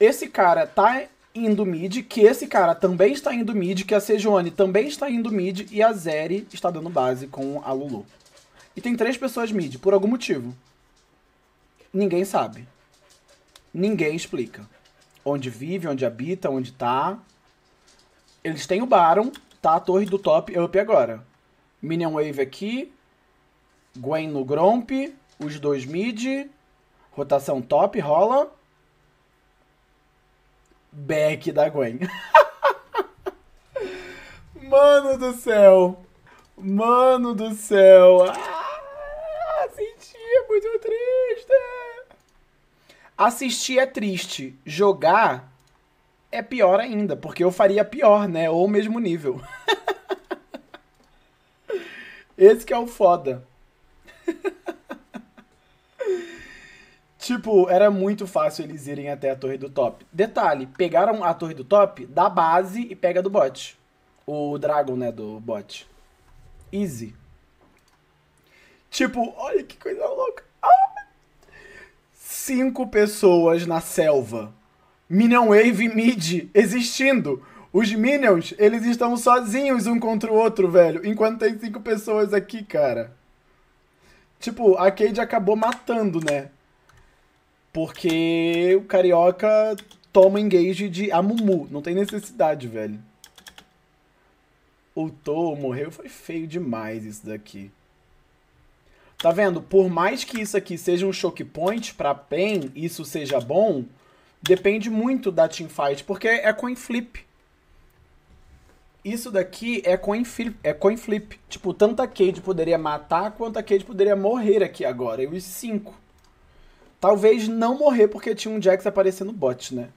S1: Esse cara tá indo mid, que esse cara também está indo mid, que a Sejuani também está indo mid e a Zeri está dando base com a Lulu. E tem três pessoas mid, por algum motivo. Ninguém sabe. Ninguém explica. Onde vive, onde habita, onde tá. Eles têm o Baron, tá? A torre do top up agora. Minion Wave aqui. Gwen no Gromp. Os dois mid. Rotação top, rola. Back da Gwen. Mano do céu! Mano do céu! Ah, assistir é muito triste! Assistir é triste, jogar é pior ainda, porque eu faria pior, né? Ou o mesmo nível. Esse que é o foda. Tipo, era muito fácil eles irem até a torre do top. Detalhe, pegaram a torre do top da base e pega do bot. O Dragon, né, do bot. Easy. Tipo, olha que coisa louca. Ah! Cinco pessoas na selva. Minion Wave Mid existindo. Os Minions, eles estão sozinhos um contra o outro, velho. Enquanto tem cinco pessoas aqui, cara. Tipo, a Cade acabou matando, né? Porque o carioca toma engage de Amumu. Não tem necessidade, velho. O Tô morreu. Foi feio demais isso daqui. Tá vendo? Por mais que isso aqui seja um choke point pra PEN, isso seja bom, depende muito da teamfight, porque é coin flip. Isso daqui é coin flip. É coin flip. Tipo, tanta Cade poderia matar, quanto a Cade poderia morrer aqui agora. E os cinco. Talvez não morrer porque tinha um Jax aparecendo bot, né?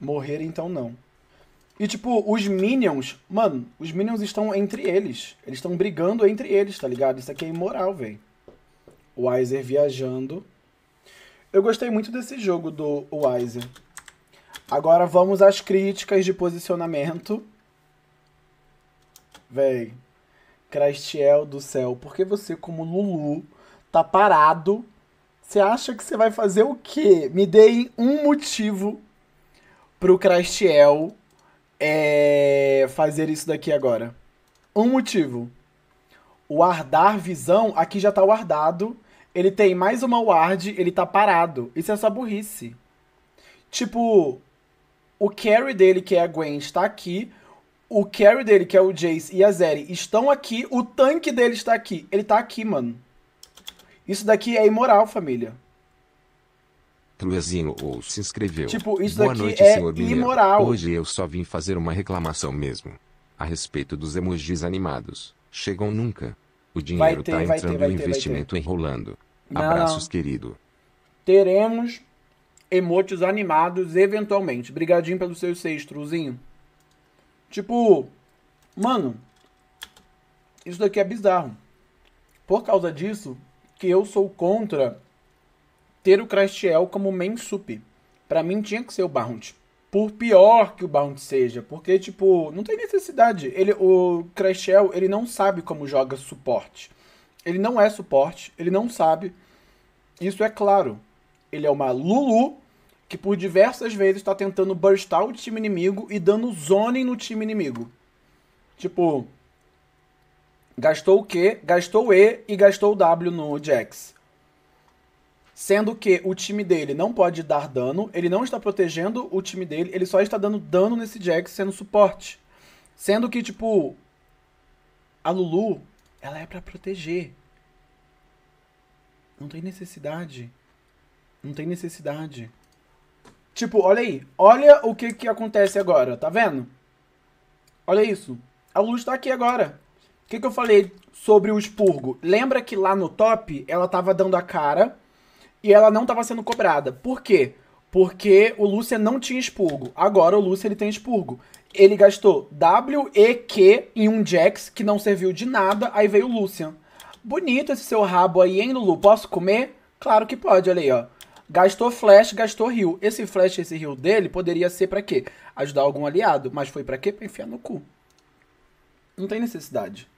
S1: Morrer então não. E tipo, os Minions, mano, os Minions estão entre eles. Eles estão brigando entre eles, tá ligado? Isso aqui é imoral, velho. O Weiser viajando. Eu gostei muito desse jogo do Weiser. Agora vamos às críticas de posicionamento. Véi. Crastiel do céu, por que você, como Lulu, tá parado você acha que você vai fazer o quê? Me deem um motivo pro Crastiel é, fazer isso daqui agora. Um motivo. O Ardar Visão, aqui já tá guardado. Ele tem mais uma ward, ele tá parado. Isso é só burrice. Tipo, o carry dele, que é a Gwen, está aqui. O carry dele, que é o Jace e a Zeri, estão aqui. O tanque dele está aqui. Ele tá aqui, mano. Isso daqui é imoral, família.
S2: Truezino ou se inscreveu. Tipo, isso Boa daqui noite, é senhor imoral. Hoje eu só vim fazer uma reclamação mesmo. A respeito dos emojis animados. Chegam nunca. O dinheiro ter, tá entrando no investimento ter. enrolando. Abraços, não. querido.
S1: Teremos emotes animados eventualmente. Brigadinho pelos seus seis, Tipo, mano, isso daqui é bizarro. Por causa disso, que eu sou contra ter o Crastiel como main sup. Para mim tinha que ser o Bound. Por pior que o Bound seja, porque tipo, não tem necessidade. Ele o Crashel, ele não sabe como joga suporte. Ele não é suporte, ele não sabe. Isso é claro. Ele é uma Lulu que por diversas vezes está tentando burstar o time inimigo e dando zone no time inimigo. Tipo, Gastou o Q, gastou o E e gastou o W no Jax. Sendo que o time dele não pode dar dano, ele não está protegendo o time dele, ele só está dando dano nesse Jax sendo suporte. Sendo que, tipo, a Lulu, ela é para proteger. Não tem necessidade. Não tem necessidade. Tipo, olha aí. Olha o que que acontece agora, tá vendo? Olha isso. A Lulu está aqui agora que, que eu falei sobre o expurgo? Lembra que lá no top ela tava dando a cara e ela não tava sendo cobrada. Por quê? Porque o Lúcia não tinha expurgo. Agora o Lúcia ele tem expurgo. Ele gastou W, E, Q em um Jax que não serviu de nada, aí veio o Lucian. Bonito esse seu rabo aí, hein, Lulu? Posso comer? Claro que pode, olha aí, ó. Gastou flash, gastou Rio. Esse flash, esse Rio dele poderia ser para quê? Ajudar algum aliado, mas foi para quê? Pra enfiar no cu. Não tem necessidade.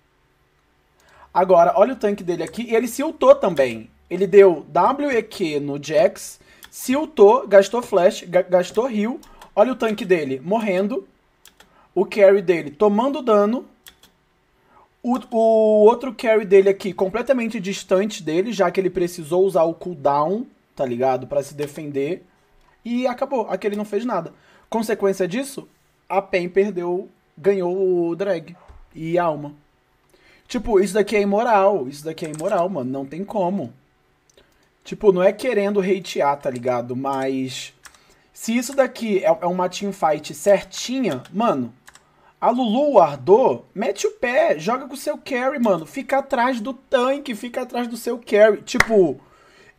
S1: Agora, olha o tanque dele aqui. E ele se ultou também. Ele deu W e Q no Jax, se ultou, gastou flash, gastou heal. Olha o tanque dele morrendo. O carry dele tomando dano. O, o, outro carry dele aqui completamente distante dele, já que ele precisou usar o cooldown, tá ligado? para se defender. E acabou. Aqui ele não fez nada. Consequência disso, a PEN perdeu, ganhou o drag e a alma. Tipo, isso daqui é imoral. Isso daqui é imoral, mano. Não tem como. Tipo, não é querendo hatear, tá ligado? Mas. Se isso daqui é, é uma teamfight certinha, mano. A Lulu, ardou, mete o pé, joga com o seu carry, mano. Fica atrás do tanque, fica atrás do seu carry. Tipo,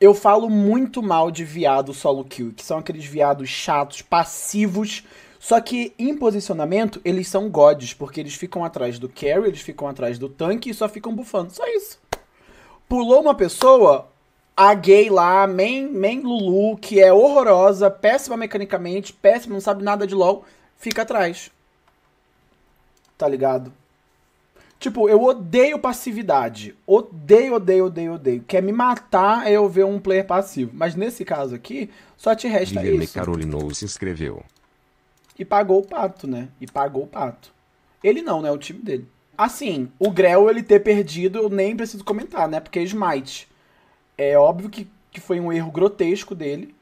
S1: eu falo muito mal de viado solo kill, que são aqueles viados chatos, passivos, só que em posicionamento, eles são gods, porque eles ficam atrás do carry, eles ficam atrás do tanque e só ficam bufando. Só isso. Pulou uma pessoa, a gay lá, main, main Lulu, que é horrorosa, péssima mecanicamente, péssima, não sabe nada de LoL, fica atrás. Tá ligado? Tipo, eu odeio passividade. Odeio, odeio, odeio, odeio. Quer me matar é eu ver um player passivo. Mas nesse caso aqui, só te resta Guilherme isso. Guilherme
S2: Carolinou se inscreveu.
S1: E pagou o pato, né? E pagou o pato. Ele não, né? O time dele. Assim, o Grell ele ter perdido, eu nem preciso comentar, né? Porque é Smite. É óbvio que, que foi um erro grotesco dele.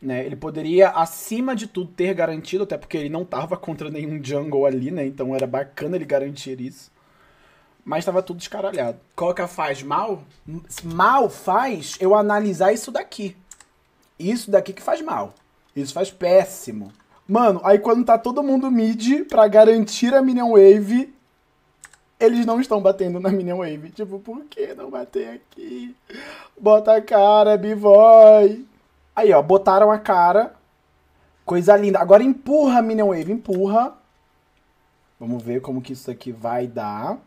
S1: Né? Ele poderia, acima de tudo, ter garantido, até porque ele não tava contra nenhum jungle ali, né? Então era bacana ele garantir isso. Mas estava tudo escaralhado. Coca faz mal? Mal faz eu analisar isso daqui. Isso daqui que faz mal. Isso faz péssimo. Mano, aí quando tá todo mundo mid pra garantir a Minion Wave, eles não estão batendo na Minion Wave. Tipo, por que não bater aqui? Bota a cara, é B-Boy. Aí, ó, botaram a cara. Coisa linda. Agora empurra a Minion Wave, empurra. Vamos ver como que isso aqui vai dar.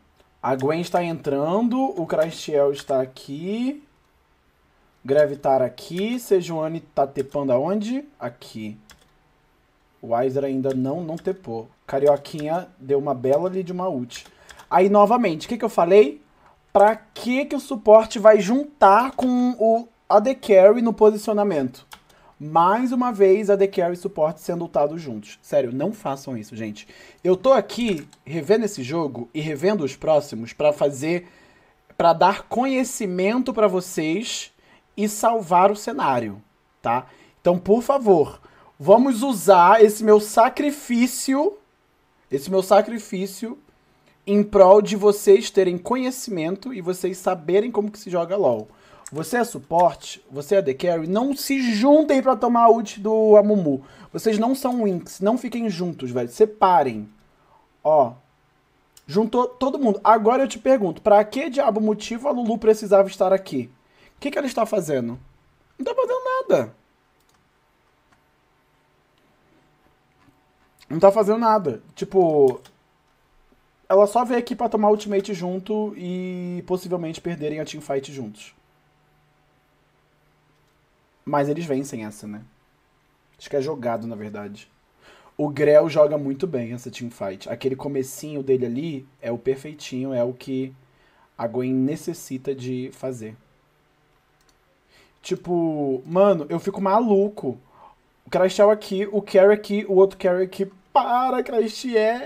S1: A Gwen está entrando, o Crashiel está aqui. Gravitar aqui, Sejuani tá tepando aonde? Aqui. O Weiser ainda não, não tepou. Carioquinha deu uma bela ali de uma ult. Aí, novamente, o que, que eu falei? Pra que, que o suporte vai juntar com o AD Carry no posicionamento? Mais uma vez, AD Carry e suporte sendo ultados juntos. Sério, não façam isso, gente. Eu tô aqui revendo esse jogo e revendo os próximos para fazer... para dar conhecimento para vocês e salvar o cenário, tá? Então, por favor, Vamos usar esse meu sacrifício, esse meu sacrifício em prol de vocês terem conhecimento e vocês saberem como que se joga LoL. Você é suporte, você é the carry, não se juntem para tomar a ult do Amumu. Vocês não são Winx, não fiquem juntos, velho. Separem. Ó. Juntou todo mundo. Agora eu te pergunto, para que diabo motivo a Lulu precisava estar aqui? O que, que ela está fazendo? Não tá fazendo nada. não tá fazendo nada. Tipo, ela só veio aqui pra tomar ultimate junto e possivelmente perderem a teamfight juntos. Mas eles vencem essa, né? Acho que é jogado, na verdade. O Grell joga muito bem essa teamfight. Aquele comecinho dele ali é o perfeitinho, é o que a Gwen necessita de fazer. Tipo, mano, eu fico maluco o Crashel aqui, o carry aqui, o outro carry aqui. Para, Crashel!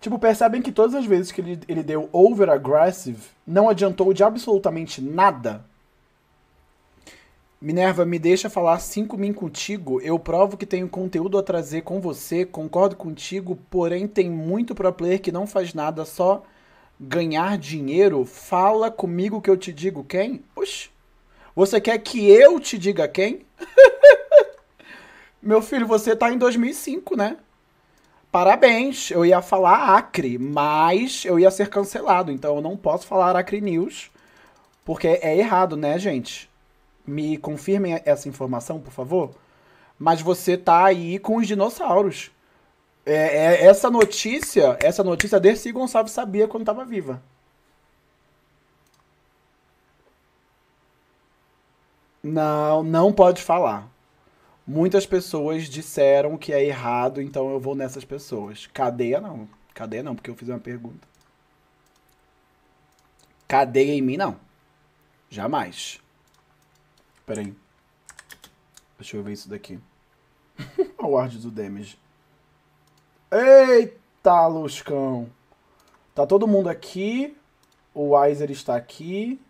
S1: Tipo, percebem que todas as vezes que ele, ele deu over aggressive, não adiantou de absolutamente nada. Minerva, me deixa falar 5 min contigo. Eu provo que tenho conteúdo a trazer com você, concordo contigo, porém tem muito pro player que não faz nada, só ganhar dinheiro, fala comigo que eu te digo quem? Oxi, você quer que eu te diga quem? Meu filho, você tá em 2005, né? Parabéns, eu ia falar Acre, mas eu ia ser cancelado, então eu não posso falar Acre News, porque é errado, né, gente? Me confirmem essa informação, por favor. Mas você tá aí com os dinossauros. É, é, essa notícia, essa notícia Dercy Gonçalves sabia quando estava viva. Não, não pode falar. Muitas pessoas disseram que é errado, então eu vou nessas pessoas. Cadeia não. Cadeia não, porque eu fiz uma pergunta. Cadeia em mim não. Jamais. Peraí. Deixa eu ver isso daqui. ward do damage. Eita, Luscão. Tá todo mundo aqui. O Weiser está aqui.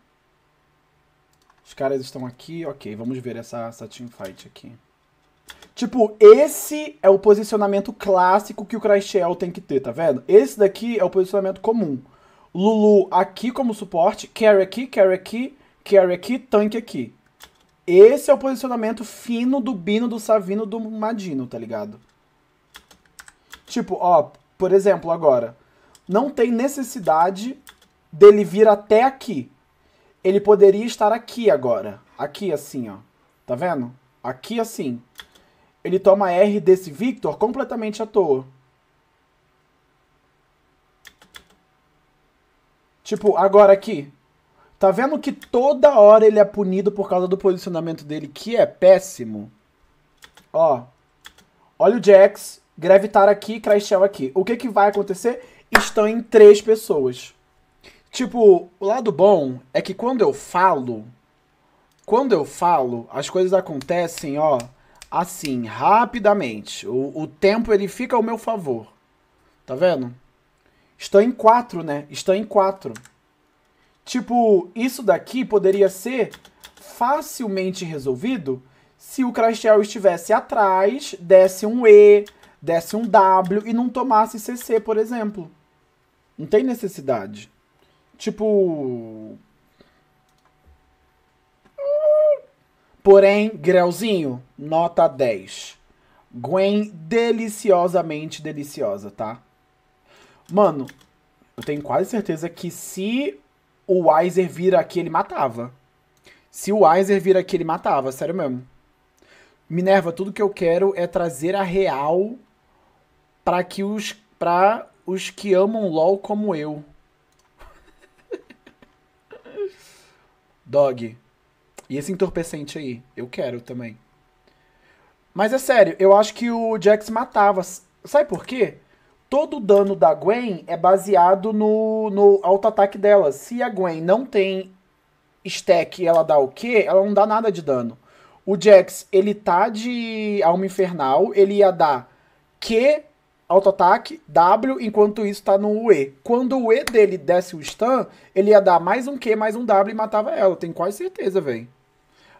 S1: Os caras estão aqui. Ok, vamos ver essa, essa teamfight aqui. Tipo, esse é o posicionamento clássico que o Crashel tem que ter, tá vendo? Esse daqui é o posicionamento comum. Lulu aqui como suporte, carry aqui, carry aqui, carry aqui, tanque aqui. Esse é o posicionamento fino do Bino, do Savino, do Madino, tá ligado? Tipo, ó, por exemplo, agora, não tem necessidade dele vir até aqui. Ele poderia estar aqui agora. Aqui assim, ó. Tá vendo? Aqui assim. Ele toma R desse Victor completamente à toa. Tipo, agora aqui. Tá vendo que toda hora ele é punido por causa do posicionamento dele, que é péssimo? Ó. Olha o Jax gravitar aqui, Crashel aqui. O que, que vai acontecer? Estão em três pessoas. Tipo, o lado bom é que quando eu falo, quando eu falo, as coisas acontecem, ó, assim, rapidamente. O, o tempo ele fica ao meu favor. Tá vendo? Estão em quatro, né? Estão em quatro. Tipo, isso daqui poderia ser facilmente resolvido se o Crashel estivesse atrás, desse um E, desse um W e não tomasse CC, por exemplo. Não tem necessidade. Tipo. Porém, Grelzinho, nota 10. Gwen, deliciosamente deliciosa, tá? Mano, eu tenho quase certeza que se o Weiser vir aqui, ele matava. Se o Weiser vir aqui, ele matava, sério mesmo. Minerva, tudo que eu quero é trazer a real para que os para os que amam LOL como eu. Dog. E esse entorpecente aí, eu quero também. Mas é sério, eu acho que o Jax matava. Sabe por quê? Todo o dano da Gwen é baseado no, no auto-ataque dela. Se a Gwen não tem stack e ela dá o quê, ela não dá nada de dano. O Jax, ele tá de alma infernal, ele ia dar Q auto-ataque, W, enquanto isso tá no E. Quando o E dele desce o stun, ele ia dar mais um Q, mais um W e matava ela. Tenho quase certeza, velho.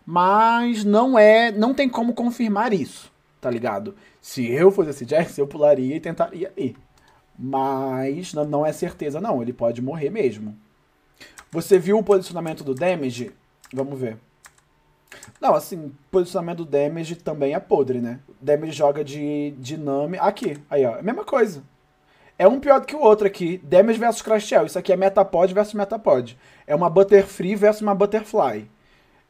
S1: Mas não é. Não tem como confirmar isso, tá ligado? Se eu fosse esse Jax, eu pularia e tentaria ir. Mas não é certeza, não. Ele pode morrer mesmo. Você viu o posicionamento do damage? Vamos ver. Não, assim, posicionamento do Damage também é podre, né? Damage joga de, de Nami. Aqui, aí, ó. É mesma coisa. É um pior do que o outro aqui. Damage versus Crashel. Isso aqui é Metapod versus Metapod. É uma Butterfree versus uma Butterfly.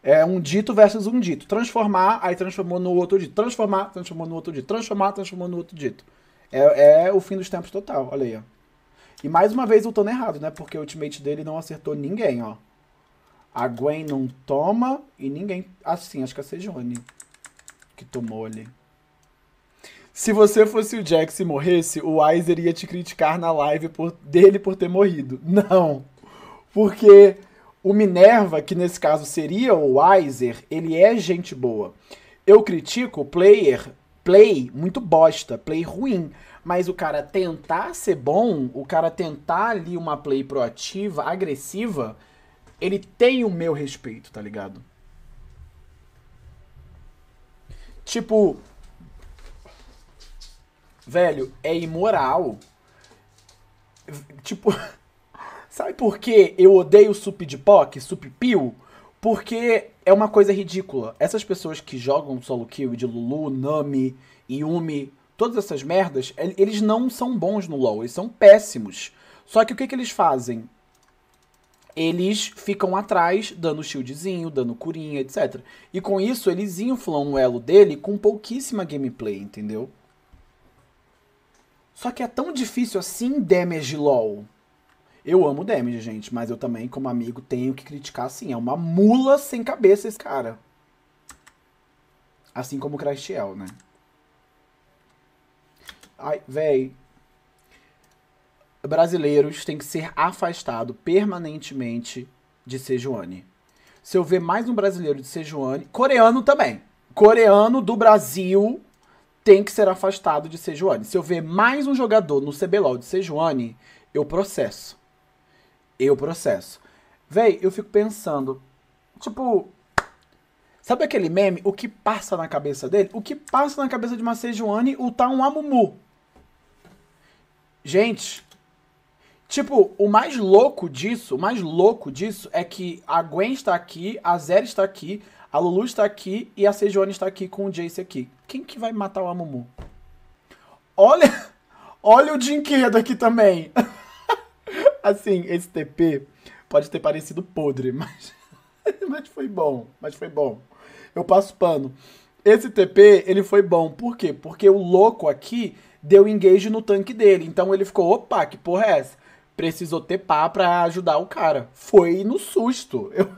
S1: É um dito versus um dito. Transformar, aí transformou no outro dito. Transformar, transformou no outro dito. Transformar, transformou no outro dito. É, é o fim dos tempos total. Olha aí, ó. E mais uma vez lutando errado, né? Porque o ultimate dele não acertou ninguém, ó. A Gwen não toma e ninguém... Assim, acho que a Sejone que tomou ali. Se você fosse o Jax e morresse, o Weiser ia te criticar na live por, dele por ter morrido. Não. Porque o Minerva, que nesse caso seria o Weiser, ele é gente boa. Eu critico o player, play muito bosta, play ruim. Mas o cara tentar ser bom, o cara tentar ali uma play proativa, agressiva, ele tem o meu respeito, tá ligado? Tipo, velho, é imoral. Tipo, sabe por que eu odeio sup de POC, sup pio? Porque é uma coisa ridícula. Essas pessoas que jogam solo kill de Lulu, Nami, Yumi, todas essas merdas, eles não são bons no LoL, eles são péssimos. Só que o que, que eles fazem? eles ficam atrás, dando shieldzinho, dando curinha, etc. E com isso, eles inflam o elo dele com pouquíssima gameplay, entendeu? Só que é tão difícil assim damage LOL. Eu amo damage, gente, mas eu também, como amigo, tenho que criticar assim. É uma mula sem cabeça esse cara. Assim como o Crashel, né? Ai, véi, brasileiros têm que ser afastado permanentemente de Sejuani. Se eu ver mais um brasileiro de Sejuani, coreano também. Coreano do Brasil tem que ser afastado de Sejuani. Se eu ver mais um jogador no CBLOL de Sejuani, eu processo. Eu processo. Véi, eu fico pensando, tipo, sabe aquele meme? O que passa na cabeça dele? O que passa na cabeça de uma Sejuani, o tá um amumu. Gente, Tipo, o mais louco disso, o mais louco disso é que a Gwen está aqui, a Zeri está aqui, a Lulu está aqui e a Sejone está aqui com o Jace aqui. Quem que vai matar o Amumu? Olha, olha o dinquedo aqui também. assim, esse TP pode ter parecido podre, mas, mas foi bom, mas foi bom. Eu passo pano. Esse TP, ele foi bom. Por quê? Porque o louco aqui deu engage no tanque dele. Então ele ficou, opa, que porra é essa? precisou ter pá pra ajudar o cara. Foi no susto. Eu...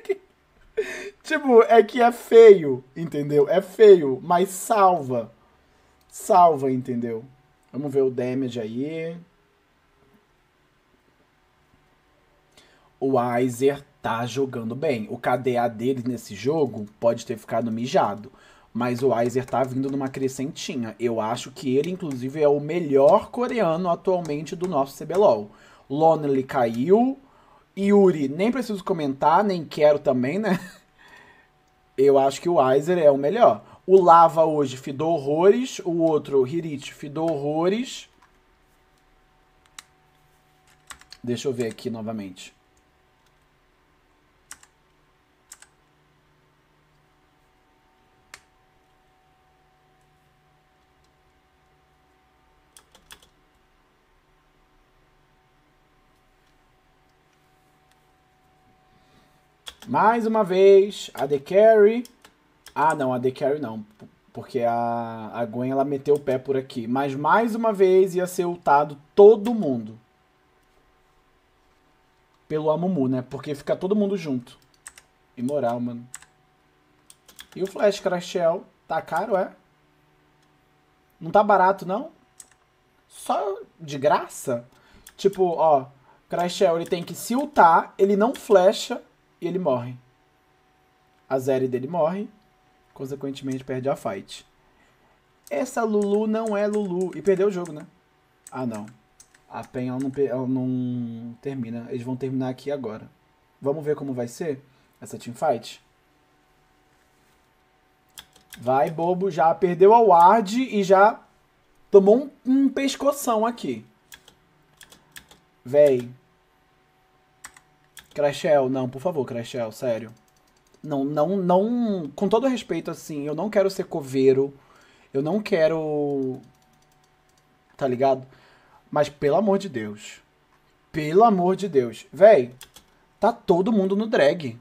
S1: tipo, é que é feio, entendeu? É feio, mas salva. Salva, entendeu? Vamos ver o damage aí. O Aizer tá jogando bem. O KDA dele nesse jogo pode ter ficado mijado mas o Weiser tá vindo numa crescentinha. Eu acho que ele, inclusive, é o melhor coreano atualmente do nosso CBLOL. Lonely caiu, Yuri nem preciso comentar, nem quero também, né? Eu acho que o Weiser é o melhor. O Lava hoje fidou horrores, o outro, Hirit, fidou horrores. Deixa eu ver aqui novamente. Mais uma vez, a The Carry. Ah, não, a The Carry não. Porque a, a Gwen ela meteu o pé por aqui. Mas mais uma vez ia ser ultado todo mundo. Pelo Amumu, né? Porque fica todo mundo junto. Imoral, mano. E o Flash Crashel? Tá caro, é? Não tá barato, não? Só de graça? Tipo, ó. Crashel, ele tem que se ultar, ele não flecha, e ele morre. A Zeri dele morre, consequentemente perde a fight. Essa Lulu não é Lulu. E perdeu o jogo, né? Ah, não. A Pen ela não, ela não termina. Eles vão terminar aqui agora. Vamos ver como vai ser essa teamfight? Vai, bobo. Já perdeu a ward e já tomou um, um pescoção aqui. Véi. Crashel, não, por favor, Crashel, sério. Não, não, não. Com todo respeito, assim, eu não quero ser coveiro. Eu não quero. Tá ligado? Mas pelo amor de Deus. Pelo amor de Deus. Véi, tá todo mundo no drag.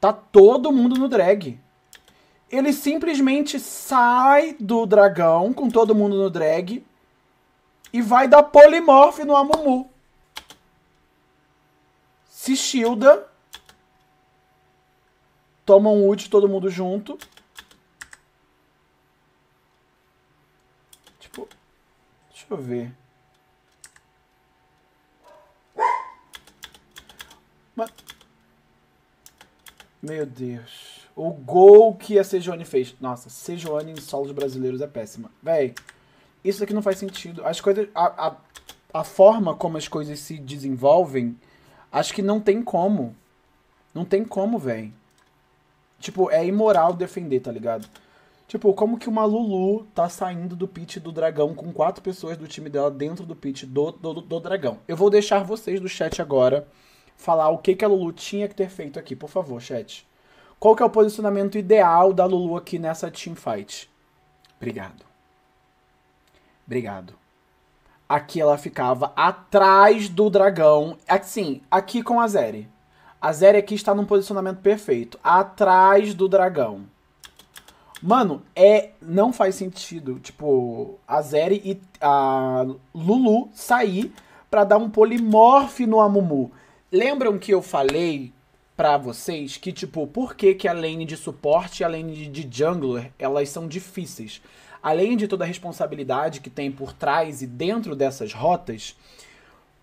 S1: Tá todo mundo no drag. Ele simplesmente sai do dragão com todo mundo no drag e vai dar polimorfe no Amumu se shielda, toma um ult todo mundo junto. Tipo, deixa eu ver. Mas... Meu Deus. O gol que a Sejone fez. Nossa, Sejone em solos brasileiros é péssima. Véi, isso aqui não faz sentido. As coisas. A, a, a forma como as coisas se desenvolvem Acho que não tem como. Não tem como, velho. Tipo, é imoral defender, tá ligado? Tipo, como que uma Lulu tá saindo do pit do dragão com quatro pessoas do time dela dentro do pit do, do, do dragão? Eu vou deixar vocês do chat agora falar o que, que a Lulu tinha que ter feito aqui, por favor, chat. Qual que é o posicionamento ideal da Lulu aqui nessa teamfight? Obrigado. Obrigado. Aqui ela ficava atrás do dragão. Assim, aqui com a Zeri. A Zeri aqui está num posicionamento perfeito. Atrás do dragão. Mano, é. Não faz sentido. Tipo, a Zeri e a Lulu sair para dar um polimorfe no Amumu. Lembram que eu falei para vocês que, tipo, por que, que a lane de suporte e a lane de jungler, elas são difíceis? além de toda a responsabilidade que tem por trás e dentro dessas rotas,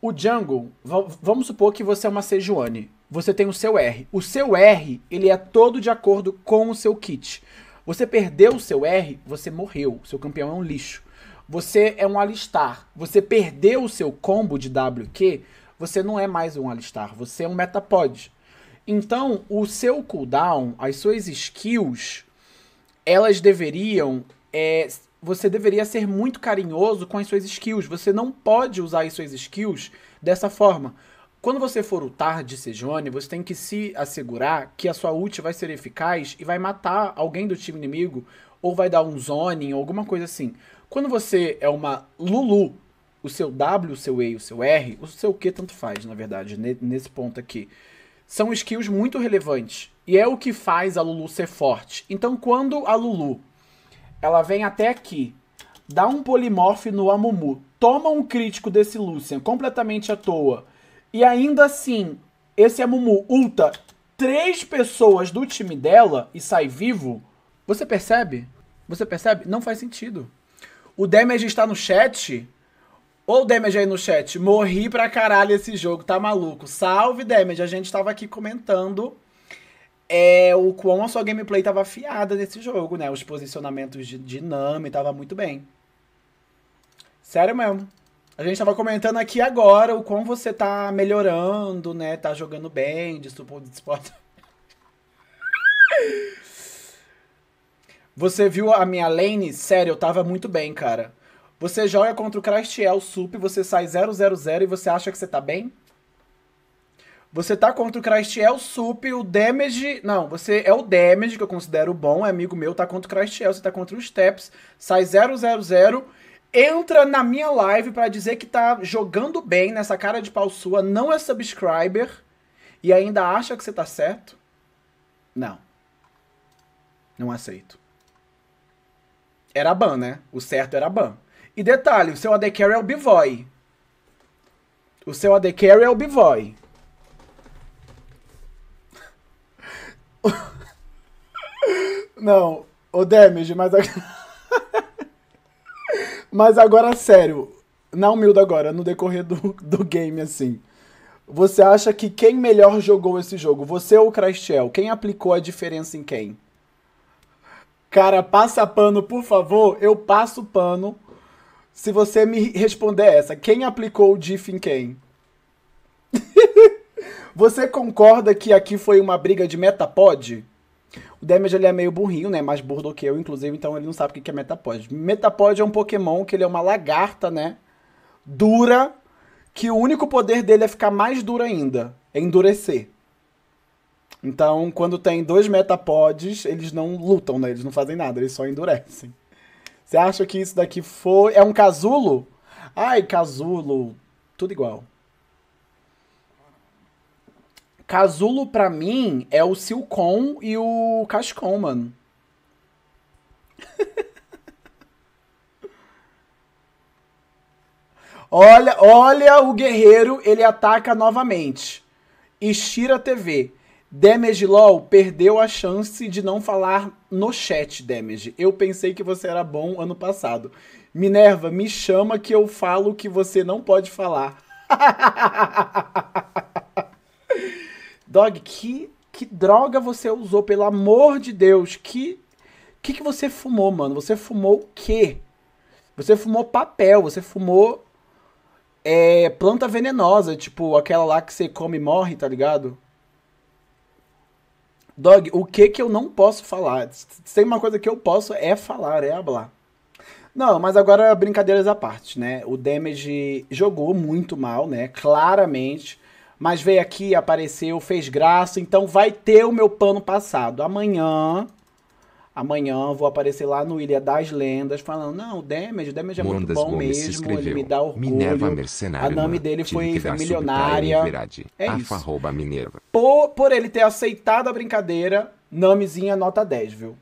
S1: o Django, vamos supor que você é uma Sejuani, você tem o seu R. O seu R, ele é todo de acordo com o seu kit. Você perdeu o seu R, você morreu, seu campeão é um lixo. Você é um alistar, você perdeu o seu combo de WQ, você não é mais um alistar, você é um metapod. Então, o seu cooldown, as suas skills, elas deveriam é, você deveria ser muito carinhoso com as suas skills. Você não pode usar as suas skills dessa forma. Quando você for o Tarde Sejone, você tem que se assegurar que a sua ult vai ser eficaz e vai matar alguém do time inimigo, ou vai dar um zoning, ou alguma coisa assim. Quando você é uma Lulu, o seu W, o seu E o seu R, o seu Q tanto faz, na verdade, nesse ponto aqui, são skills muito relevantes. E é o que faz a Lulu ser forte. Então, quando a Lulu ela vem até aqui. Dá um polimorfe no Amumu. Toma um crítico desse Lucian completamente à toa. E ainda assim, esse Amumu ulta três pessoas do time dela e sai vivo. Você percebe? Você percebe? Não faz sentido. O damage está no chat. Ou damage aí no chat. Morri pra caralho esse jogo, tá maluco? Salve damage, a gente tava aqui comentando é o quão a sua gameplay tava afiada nesse jogo, né? Os posicionamentos de dinâmica tava muito bem. Sério mesmo. A gente tava comentando aqui agora o quão você tá melhorando, né? Tá jogando bem, de suporte. Você viu a minha lane? Sério, eu tava muito bem, cara. Você joga contra o Crastiel Sup, você sai 000 e você acha que você tá bem? Você tá contra o Christ El, é Sup, o Damage. Não, você é o Damage, que eu considero bom, é amigo meu, tá contra o Christ é, você tá contra o Steps, sai 000. Entra na minha live para dizer que tá jogando bem nessa cara de pau sua, não é subscriber e ainda acha que você tá certo? Não. Não aceito. Era ban, né? O certo era ban. E detalhe, o seu AD Carry é o Bivoy. O seu AD Carry é o Bivoy. Não, o Damage, mas. agora, mas agora, sério, na humilde agora, no decorrer do, do game, assim. Você acha que quem melhor jogou esse jogo? Você ou o Crashel? Quem aplicou a diferença em quem? Cara, passa pano, por favor. Eu passo pano. Se você me responder essa, quem aplicou o diff em quem? Você concorda que aqui foi uma briga de metapod? O Damage ele é meio burrinho, né? Mais burro do que eu, inclusive, então ele não sabe o que é Metapod. Metapod é um Pokémon que ele é uma lagarta, né? Dura, que o único poder dele é ficar mais dura ainda, é endurecer. Então, quando tem dois Metapods, eles não lutam, né? Eles não fazem nada, eles só endurecem. Você acha que isso daqui foi... é um casulo? Ai, casulo, tudo igual. Casulo, pra mim, é o Silcon e o Cascon, mano. olha, olha o guerreiro, ele ataca novamente. Estira TV. Damage LOL perdeu a chance de não falar no chat, Damage. Eu pensei que você era bom ano passado. Minerva, me chama que eu falo que você não pode falar. Dog, que, que droga você usou, pelo amor de Deus? Que, que que você fumou, mano? Você fumou o quê? Você fumou papel, você fumou é, planta venenosa, tipo aquela lá que você come e morre, tá ligado? Dog, o que que eu não posso falar? Se tem uma coisa que eu posso é falar, é hablar. Não, mas agora brincadeiras à parte, né? O Damage jogou muito mal, né? Claramente mas veio aqui, apareceu, fez graça, então vai ter o meu pano passado. Amanhã, amanhã vou aparecer lá no Ilha das Lendas falando, não, o Damage, o Damage é Mondas muito bom Gomes mesmo, ele me dá orgulho. Minerva mercenária, a nome dele foi milionária. É isso. Minerva. Por, por ele ter aceitado a brincadeira, Namizinha nota 10, viu?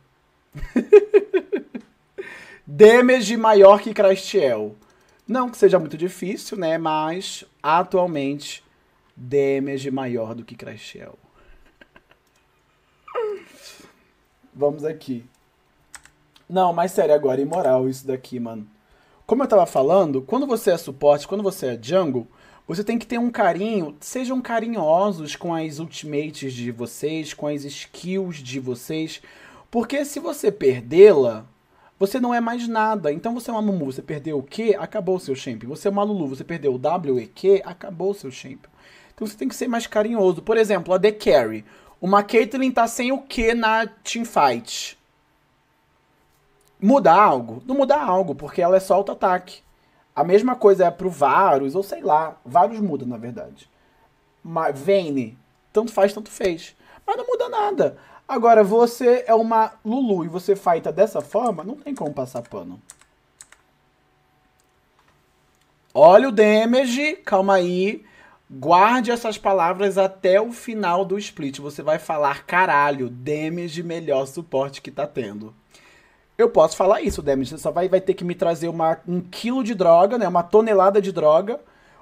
S1: Damage maior que Crastiel. Não que seja muito difícil, né? Mas atualmente damage maior do que Crashel. Vamos aqui. Não, mas sério, agora, imoral isso daqui, mano. Como eu tava falando, quando você é suporte, quando você é jungle, você tem que ter um carinho, sejam carinhosos com as ultimates de vocês, com as skills de vocês, porque se você perdê-la, você não é mais nada. Então você é uma Mumu, você perdeu o Q, acabou o seu champ. Você é uma Lulu, você perdeu o W e Q, acabou o seu champ. Então você tem que ser mais carinhoso. Por exemplo, a The Carry. Uma Caitlyn tá sem o que na teamfight? Muda algo? Não muda algo, porque ela é só auto-ataque. A mesma coisa é pro Varus, ou sei lá. Varus muda, na verdade. Mas Vayne, tanto faz, tanto fez. Mas não muda nada. Agora, você é uma Lulu e você fighta dessa forma, não tem como passar pano. Olha o damage, calma aí. Guarde essas palavras até o final do split. Você vai falar, caralho, damage melhor suporte que tá tendo. Eu posso falar isso, damage. Você só vai, vai ter que me trazer uma, um quilo de droga, né? Uma tonelada de droga,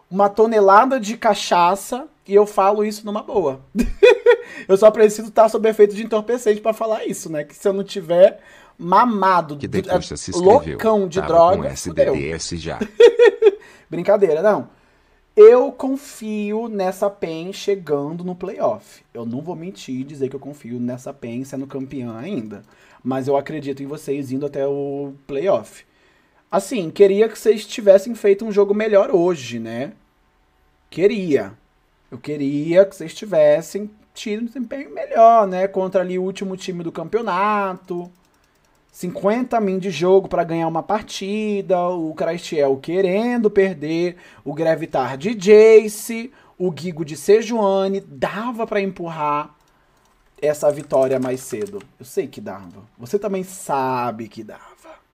S1: uma tonelada de cachaça, e eu falo isso numa boa. eu só preciso estar tá sob efeito de entorpecente para falar isso, né? Que se eu não tiver mamado, que de, é, se loucão de Tava droga. Com SDDS já. Brincadeira, não. Eu confio nessa PEN chegando no playoff. Eu não vou mentir e dizer que eu confio nessa PEN sendo campeã ainda. Mas eu acredito em vocês indo até o playoff. Assim, queria que vocês tivessem feito um jogo melhor hoje, né? Queria. Eu queria que vocês tivessem tido um desempenho melhor, né? Contra ali o último time do campeonato. 50 min de jogo para ganhar uma partida, o Crastiel querendo perder, o Grevitar de Jace, o Guigo de Sejuani, dava para empurrar essa vitória mais cedo. Eu sei que dava. Você também sabe que dava.